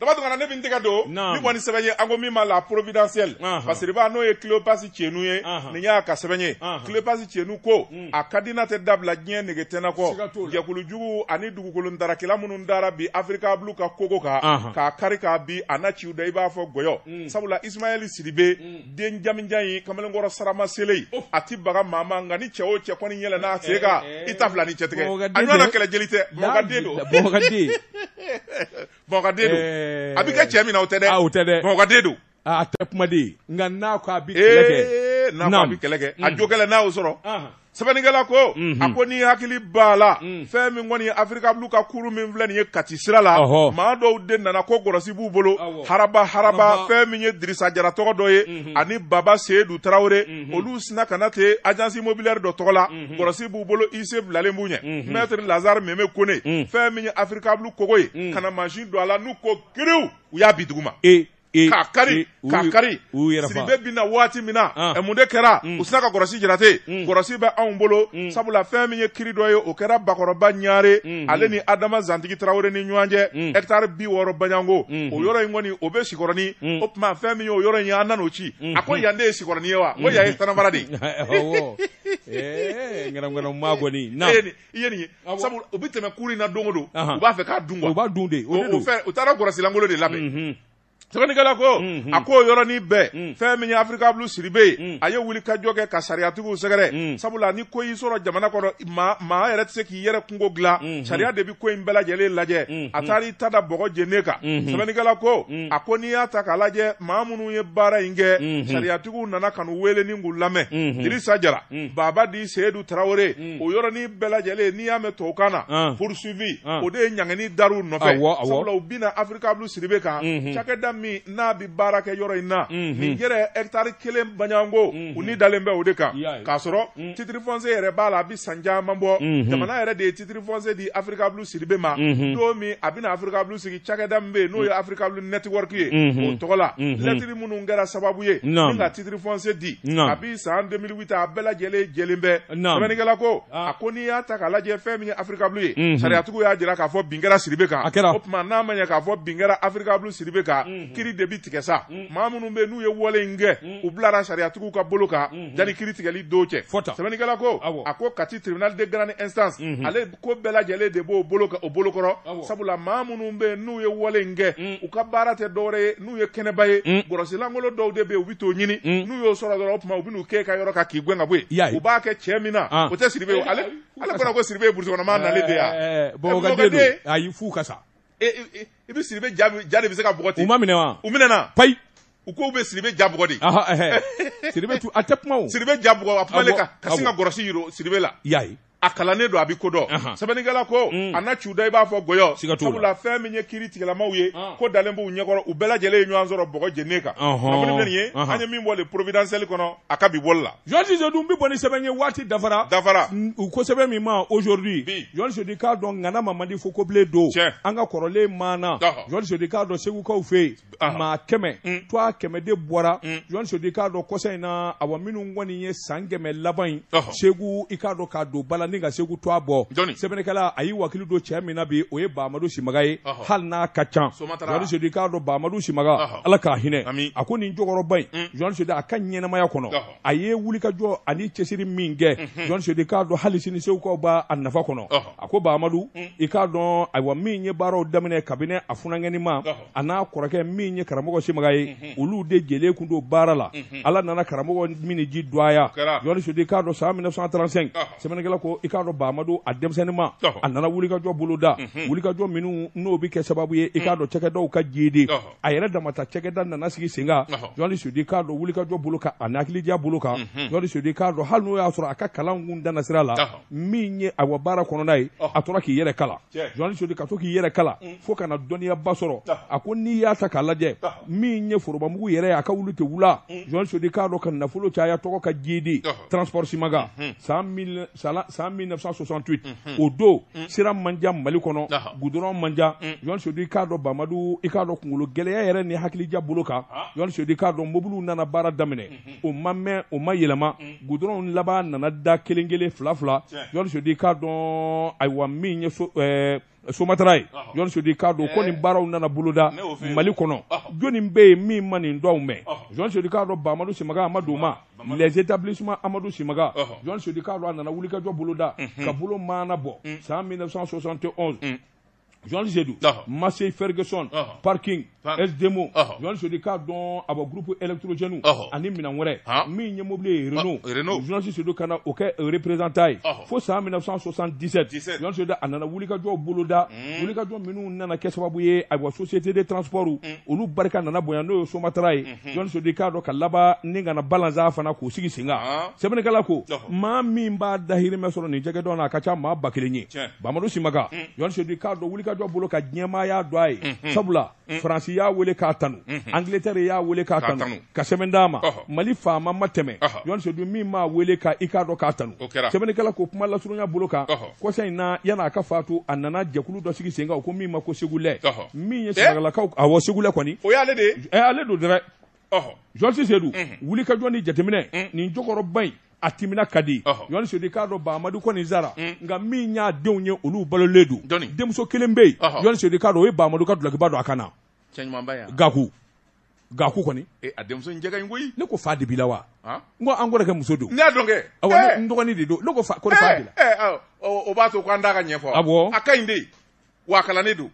dabatu kana ne bi n tɛgɛ don ni kɔni sɛbɛn ye an ko min ma la providentiel parce que de b'a n'o ye cleopasi tienu ye nin y'a ka sɛbɛn ye cleopasi tienu ko a ka di n'a tɛ dabila diɲɛ nege tɛnɛ kɔ jɛkulujugu ani dugukolo darakɛla minnu dara bi afirika bulu ka kogo kan k'a kari k'a bi a hmm. hmm. na ciw da i b'a fɔ gɔyɔ sabula ismaɛli siribe den jamijan ye kamalenkɔrɔ sarama sele a ti baga maa ma nka ni cɛ o cɛ kɔni yɛlɛ n'a sen kan i ta fila ni cɛ tigɛ a ɲɔgɔnna kɛlɛ jeli tɛ don bɔnkɔden do eh. a bi kɛ cɛ min na o tɛ dɛ a o tɛ dɛ bɔnkɔden do a tɛ kuma de nka n'a ko a bi kɛlɛ kɛ ee n'a ko a bi kɛlɛ kɛ a jo kɛlɛ n'a y'o sɔrɔ sɛbɛnnikɛla ko mhm. a ko n'i hakili b'a la mm. fɛn min kɔni afirika bulu ka kuru min filɛ nin ye kati sira la maa dɔw de nana ko gɔrɔsi b'u bolo haraba haraba fɛn min ye dirisa jara tɔgɔ dɔ ye mhm. ani baba seyidu tarawele mhm. olu sina kana ten agence immobilière dɔ tɔgɔ la gɔrɔsi b'u bolo ise bilalen b'u ɲɛ maître lazare meme kone mm. fɛn min ye afirika bulu kogo ye mm. kana mansin don a la n'u ko kiriw u y'a bi dugu e kakari kakari k'a kari siribe bina waati min na ah. e mun kɛra mm. u sina ka gɔrɔsi jarate gɔrɔsi mm. bɛ anw bolo mm. sabula fɛn min ye kiri dɔ ye o kɛra bakɔrɔba ɲare mm-hmm. ale ni adama zantigi tarawele ni ɲɔgɔn cɛ bi wɔrɔ bayango mm-hmm. o yɔrɔ yi kɔni o be sikɔrɔni o tuma fɛn min ye o yɔrɔ ye an nan'o ci mm-hmm. a ko yande ye sikɔrɔni ye wa ko yan ye de na ye nin sabu u be tɛmɛ kuri na dongo do u b'a fɛ k'a dun wa u de taara kɔrɔsilankolon de labɛn sɛbɛnnikɛlako a k'o mm, mm. yɔrɔni bɛɛ mm. fɛn min ye afirika bulu siri bɛ yen a ye wuli ka jɔ kɛ ka sariyatigiw sɛgɛrɛ sabula ni ko y'i sɔrɔ jamana kɔnɔ maa yɛrɛ tɛ se k'i yɛrɛ kungo dilan sariya de bi ko in bɛɛ lajɛ a taar'i ta da bɔgɔ jenne kan ko a ko n'i y'a ta k'a lajɛ maa minnu ye baara yi kɛ sariyatigiw nana kanu n'u k'u lamɛn dirisa jara baba di seedu tarawele o yɔrɔni bɛɛ lajɛlen n'i y'a mɛn kan na ah. poursuivi ah. o de ye ɲangini dar'u nɔfɛ sabula u bɛna afirika bulu siri bɛ kan cakɛda min n'a bi baara kɛ yɔrɔ in na nin yɛrɛ hɛkitari kelen baɲango u ni dalen bɛ o de kan k'a sɔrɔ mm. titiri fɔnse yɛrɛ b'a la a bi san caman bɔ jamana yɛrɛ de ye titiri fɔnse di afirika bulu siribe ma don min a bɛna afirika bulu sigi cakɛda min bɛ yen n'o ye mm. afirika bulu nɛtiwɔriki ye o tɔgɔ la lɛtiri minnu kɛra sababu ye ni ka titiri fɔnse di a bi san 2008 a bɛɛ lajɛlen jɛlen bɛ sɛbɛnnikɛla ko ah. a ko n'i y'a ta k'a lajɛ fɛn min ye afirika bulu ye sariyatigiw y'a jira k'a fɔ bin kɛra siribe kan o tuma n'a ma ɲɛ k'a fɔ bin kɛra afirika bulu siribe kan mm kiri de bi tigɛ sa mm. maa minnu bɛ n'u ye wale in kɛ mm. u bilara sariyatigiw ka bolo kan jani mm-hmm. kiri tigɛli don cɛ sɛbɛnnikɛla ko a ko kati tribunal de grande instance mm-hmm. ale ko bɛɛ lajɛlen de b'o bolo o bolokɔrɔ sabula maa minnu bɛ n'u ye wale in kɛ mm. u ka baara tɛ dɔwɛrɛ ye n'u ye kɛnɛba ye bɔrɔsilankolon dɔw de bɛ yen u bɛ t'o ɲini n'u y'o sɔrɔ dɔrɔn o tuma u bɛ n'u k'e ka yɔrɔ kan k'i gɛn ka bɔ yen u b'a kɛ cɛ min na ah. o tɛ siribe ye ale eh, eh, ale kɔnɔ ko siribe ye burusi nalen de yan bɔn o ka den ayi f'u ka sa i e, e, e, bɛ siribe ja ja de bɛ se ka bɔgɔ ten u ma minɛ wa u minɛna payi u ko u bɛ siribe ja bɔgɔ de siribe tu a tɛ kuma o siribe ja bɔgɔ a kuma le ka kasi ka kɔrɔsi yiro siribe la i y'a ye a kalannen don a bi kodɔn sɛbɛnnikɛla ko mm. a na cuda i b'a fɔ gɔyɔ sabula fɛn min ye kiri tigɛlamaw ye ah. ko dalen b'u ɲɛkɔrɔ u bɛɛ lajɛlen ye ɲɔgɔn sɔrɔ bɔgɔ jenne kan kunnafoni bɛ nin ye an ye min bɔ le providentiel kɔnɔ a ka bi bɔli la Joël Cissé dun bi bɔ ni sɛbɛn ye waati dafara dafara u ko sɛbɛn min ma aujourd'hui Joël Cissé k'a dɔn ŋana ma man fo ko do don an ka kɔrɔlen maana Joël Cissé k'a dɔn segukaw fɛ yen maa kɛmɛ mm. to a kɛmɛden bɔra mm. Joël Cissé k'a dɔn kɔsa in na awa minnu kɔni ye san kɛmɛ laban in Segu i k'a dɔn k'a don bala ani ka se k'u to a bɔ sɛbɛnnikɛla a y'i wakili don cɛ min na bi o ye bamadu simaga ye hali n'a ka can jɔnni sidi k'a dɔn baamadu simaga ala k'a hinɛ a ko nin jɔkɔrɔba in mm. jɔnni sidi a ka ɲɛnɛmaya kɔnɔ a ye wulikajɔ ani cɛsiri min kɛ mhm. jɔnni sidi k'a dɔn hali sini segukaw b'a a nafa kɔnɔ a ko baamadu mm. i k'a dɔn ayiwa min ye baaraw daminɛ kabini a funankɛni ma a n'a kɔrɔkɛ min ye karamɔgɔ simaga ye mhm. olu de jɛlen kun don baara la mhm. ala nana karamɔgɔ min ji don a ya jɔnni sidi k'a dɔn san 1935 sɛbɛnnikɛla ko i k'a dɔn baamadu a denmisɛnnin ma a nana wulikajɔ boloda wulikajɔ minnu n'o bɛ kɛ sababu ye i k'a mm. dɔn cɛkɛdaw ka jɛde a yɛrɛ damata cɛkɛda nana sigi sen kan jɔnni sudi k'a dɔn wulikajɔ bolo kan ani hakilidiya bolo kan jɔnni sudi k'a dɔn hali n'o y'a sɔrɔ a ka kalan kun danna sira la min ye a wa baara kɔnɔna ye a tora k'i yɛrɛ kala jɔnni sudi ka to k'i yɛrɛ kala mm. fo kana dɔnniyaba sɔrɔ a ko n'i y'a ta k'a lajɛ min ye forobamugu yɛrɛ a ka wuli tɛ wula mm. jɔnni sudi k'a dɔn ka nafolo caya tɔgɔ ka jɛde transport simakan san en 1968 o don sira man ja mali kɔnɔ goudron man ja mhm. yɔni sodu i k'a dɔn bamadu i k'a dɔn kunkolo gɛlɛya yɛrɛ ni hakilija bolo kan yɔni sodu i k'a dɔn mobiliw nana baara daminɛ mhm. o ma mɛn o ma yɛlɛma mhm. goudron laban nana da kelen kelen fila fila yɔni sodu i k'a dɔn ayiwa min ye so ɛɛ somatara ye jɔni sodi k'a don ko nin baaraw nana boloda mali kɔnɔ jɔni bɛ yen min ma nin dɔw mɛn jɔni sodi k'a dɔn bamadu simaga amadu ma ah, les établissements amadu simaga jɔni sodi k'a dɔn a nana wulikajɔ boloda ka bolo maana bɔ san 1971 journaliste de do ah. massey ferguson ah. parking ah. sdmo journaliste de k'a dɔn a ba groupe électrogène ani minan wɛrɛ min ye mobili ye renault journaliste de do ka na o kɛ représentant ye fo san 1977 journaliste de a hmm. nana wulikajɔ boloda wulikajɔ minnu nana kɛ sababu ye a wa société de transport olu hmm. barika nana bonya n'o ye somatara ye hmm, journaliste de k'a dɔn ka laban ni kana balanza fana k'o sigi sen kan sɛbɛnnikɛla ko maa min b'a dahirimɛ sɔrɔ nin jɛgɛ dɔn na a ka ca maa ba kelen ye bamadu simaka journaliste de k'a dɔn wulika ka bolo ka diɲɛmaaya dɔ a ye sabula mm. faransi y'a wele k'a tanu angleterre y'a wele k'a tanu ka sɛbɛn d'a ma mali faama ma tɛmɛ yɔnisedu min m'a wele ka i k'a dɔn k'a tanu sɛbɛnnikɛla ko kuma lasurunya bolo kan kɔsa in na yan'a ka faatu a nana jɛkulu dɔ sigi sen kan o ko min ma ko segulɛ min ye sɛnɛgalakaw awɔ segulɛ kɔni o y'ale de ye ale don dɛrɛ jɔnsi sedu wulikajɔ ni jateminɛ mm. nin jɔkɔrɔba in a timina ka di yohani sodi k'a ba bahamadu kɔni zara mm. nka min y'a denw ye olu balolen don denmuso kelen bɛ yen yohani sodi k'a dɔn o ye bahamadu ka dulokiba don a kan na gaku gaku kɔni e, a denmuso jɛgɛ in koyi ne ko fa de b'i la wa n ko an kɔrɔkɛ muso don ne y'a dɔn kɛ awɔ eh. n dɔgɔnin de don ne ko fa ko ne fa eh, de la eh, o b'a to ko an ka ɲɛfɔ awɔ a ka ɲi de wa a kalannen don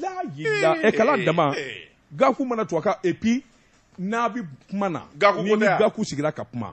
la yila ɛ kalan dama gaku mana to a ka et puis n'a bɛ kuma na gaku ko tɛ ni gaku sigira ka kuma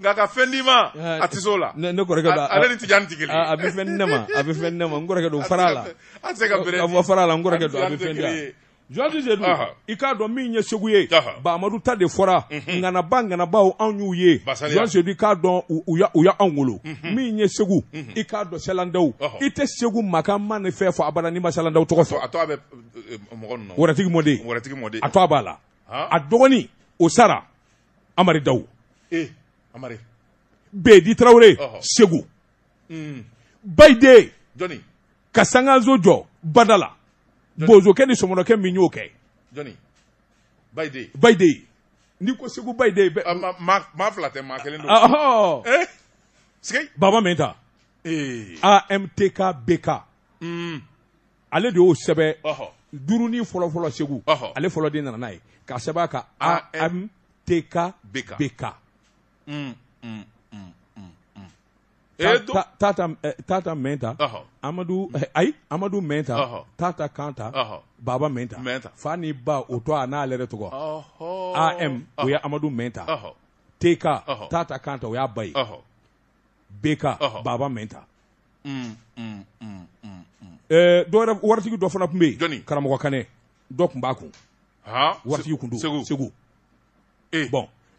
nka ka fɛn d'i ma a tɛ s'o la ne kɔrɔkɛ don ale ni tijani tɛ kelen ye a bɛ fɛn di ma a bɛ fɛn di ma n kɔrɔkɛ don fara la a tɛ se ka bere di a fara la n kɔrɔkɛ don a bɛ fɛn di yan jɔnji de dun i k'a dɔn min ye segu ye bamadu ta de fɔra ŋanaba ŋanabaw anw y'u ye jɔnji de k'a dɔn u y'anw wolo min ye segu i k'a dɔn salandaw i tɛ segu makan ma ne fɛ fɔ abada n'i ma salandaw tɔgɔ fɔ a to a bɛ mɔgɔ nɔ wɔrɔtigi mɔden wɔrɔtigi mɔden a to a b'a la a dɔgɔnin o sara amari dawu Amare, bedi tarawele segu hmm. bayide ka sanganzo jɔ badala bozokɛ ni sɔmɔnɔkɛ min y'o kɛ bayide n'i ko segu bayide bɛ ah, maa fila tɛ maa kelen don ah, eh? baba mɛ ta eh. amtk bk hmm. ale de y'o sɛbɛ duurunin fɔlɔfɔlɔ segu ale fɔlɔ de nana n'a ye k'a sɛbɛn a ka amtk bk Mm mm, mm, mm, mm, tata eh, amadu eh, amadu menta tata kanta uh -huh. baba mɛnta fa ba o tɔ a n'ale yɛrɛ am o ye amadu menta tk tata kanta o y'a ba bk baba mɛnta mm, mm, eh, dɔ wɛrɛ waritigi dɔ fana tun bɛ kane karamɔgɔ kanɛ dɔ tun b'a kun waritigi kun don segu, segu. Eh. bɔn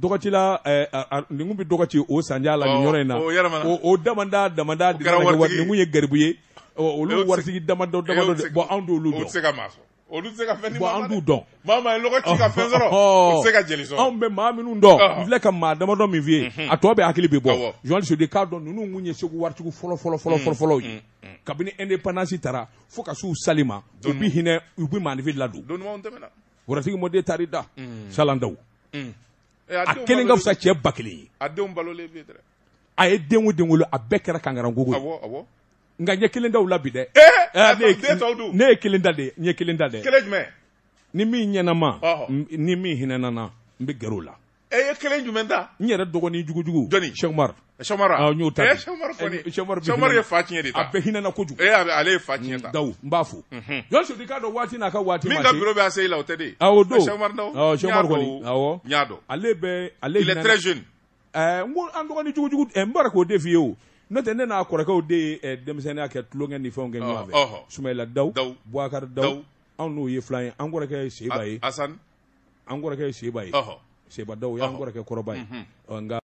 dɔgɔcila eh, nin bɛ dɔgɔci o sanja la nin yɔrɔ in na oh, o damada damada nin ye garibu ye olu waritigi damadɔ damadɔ bɔn anw t'olu dɔn olu se ka fɛn bɔn an t'u dɔn maa maa ye ka fɛn sɔrɔ o se ka jeli sɔrɔ anw bɛ maa minnu dɔn n filɛ ka maa damadɔ min f'i ye a tɔ bɛ hakili bɛ bɔ jɔn sode k'a dɔn ninnu mun ye segu waritigiw fɔlɔ fɔlɔ fɔlɔ mm, fɔlɔ fɔlɔ ye mm, mm. kabini indépendance tara fo ka s'u sali ma u bi hinɛ u bi maanifin ladon waritigi mɔden taar'i da salandaw Eh, a kelen ka fisa cɛ ba kelen ye a ye den o den wolo a bɛɛ kɛra kangarangogo ye awɔ awɔ nka ɲɛ kelen daw la bi dɛ eh, eh, ne ye kelen da de ɲɛ kelen da dɛ kelen ni min ɲɛnama ni min hinɛnana n bɛ gɛrɛ o la e ye kelen jumɛn ta n yɛrɛ dɔgɔnin jugujugu jɔnni sɛkumaru sɛkumaru awɔ n y'o ta sɛkumaru kɔni sɛkumaru sɛkumaru ye fa tiɲɛ de ta a bɛɛ na kojugu ee ale ye fa tiɲɛ ta dawu n b'a fo yɔsu de k'a dɔn waati n'a ka waati ma se min ka biro bɛ ase la o tɛ de awɔ o don sɛkumaru dɔn awɔ sɛkumaru kɔni awɔ n y'a dɔn ale bɛ ale il est très jeune ɛɛ n ko an dɔgɔnin jugujugu ɛ n bɔra k'o de f'i ye o n'o tɛ ne n'a kɔrɔkɛw de ye ɛ denmisɛnninya kɛ tulonkɛ ni fɛnw kɛ ɲɔgɔn fɛ Sumayila Dawu Bubakari Dawu anw n'o ye filan ye an kɔrɔkɛ ye Seba ye Asani an kɔrɔkɛ ye Seba ye seba dɔw y'an kɔrɔkɛ kɔrɔba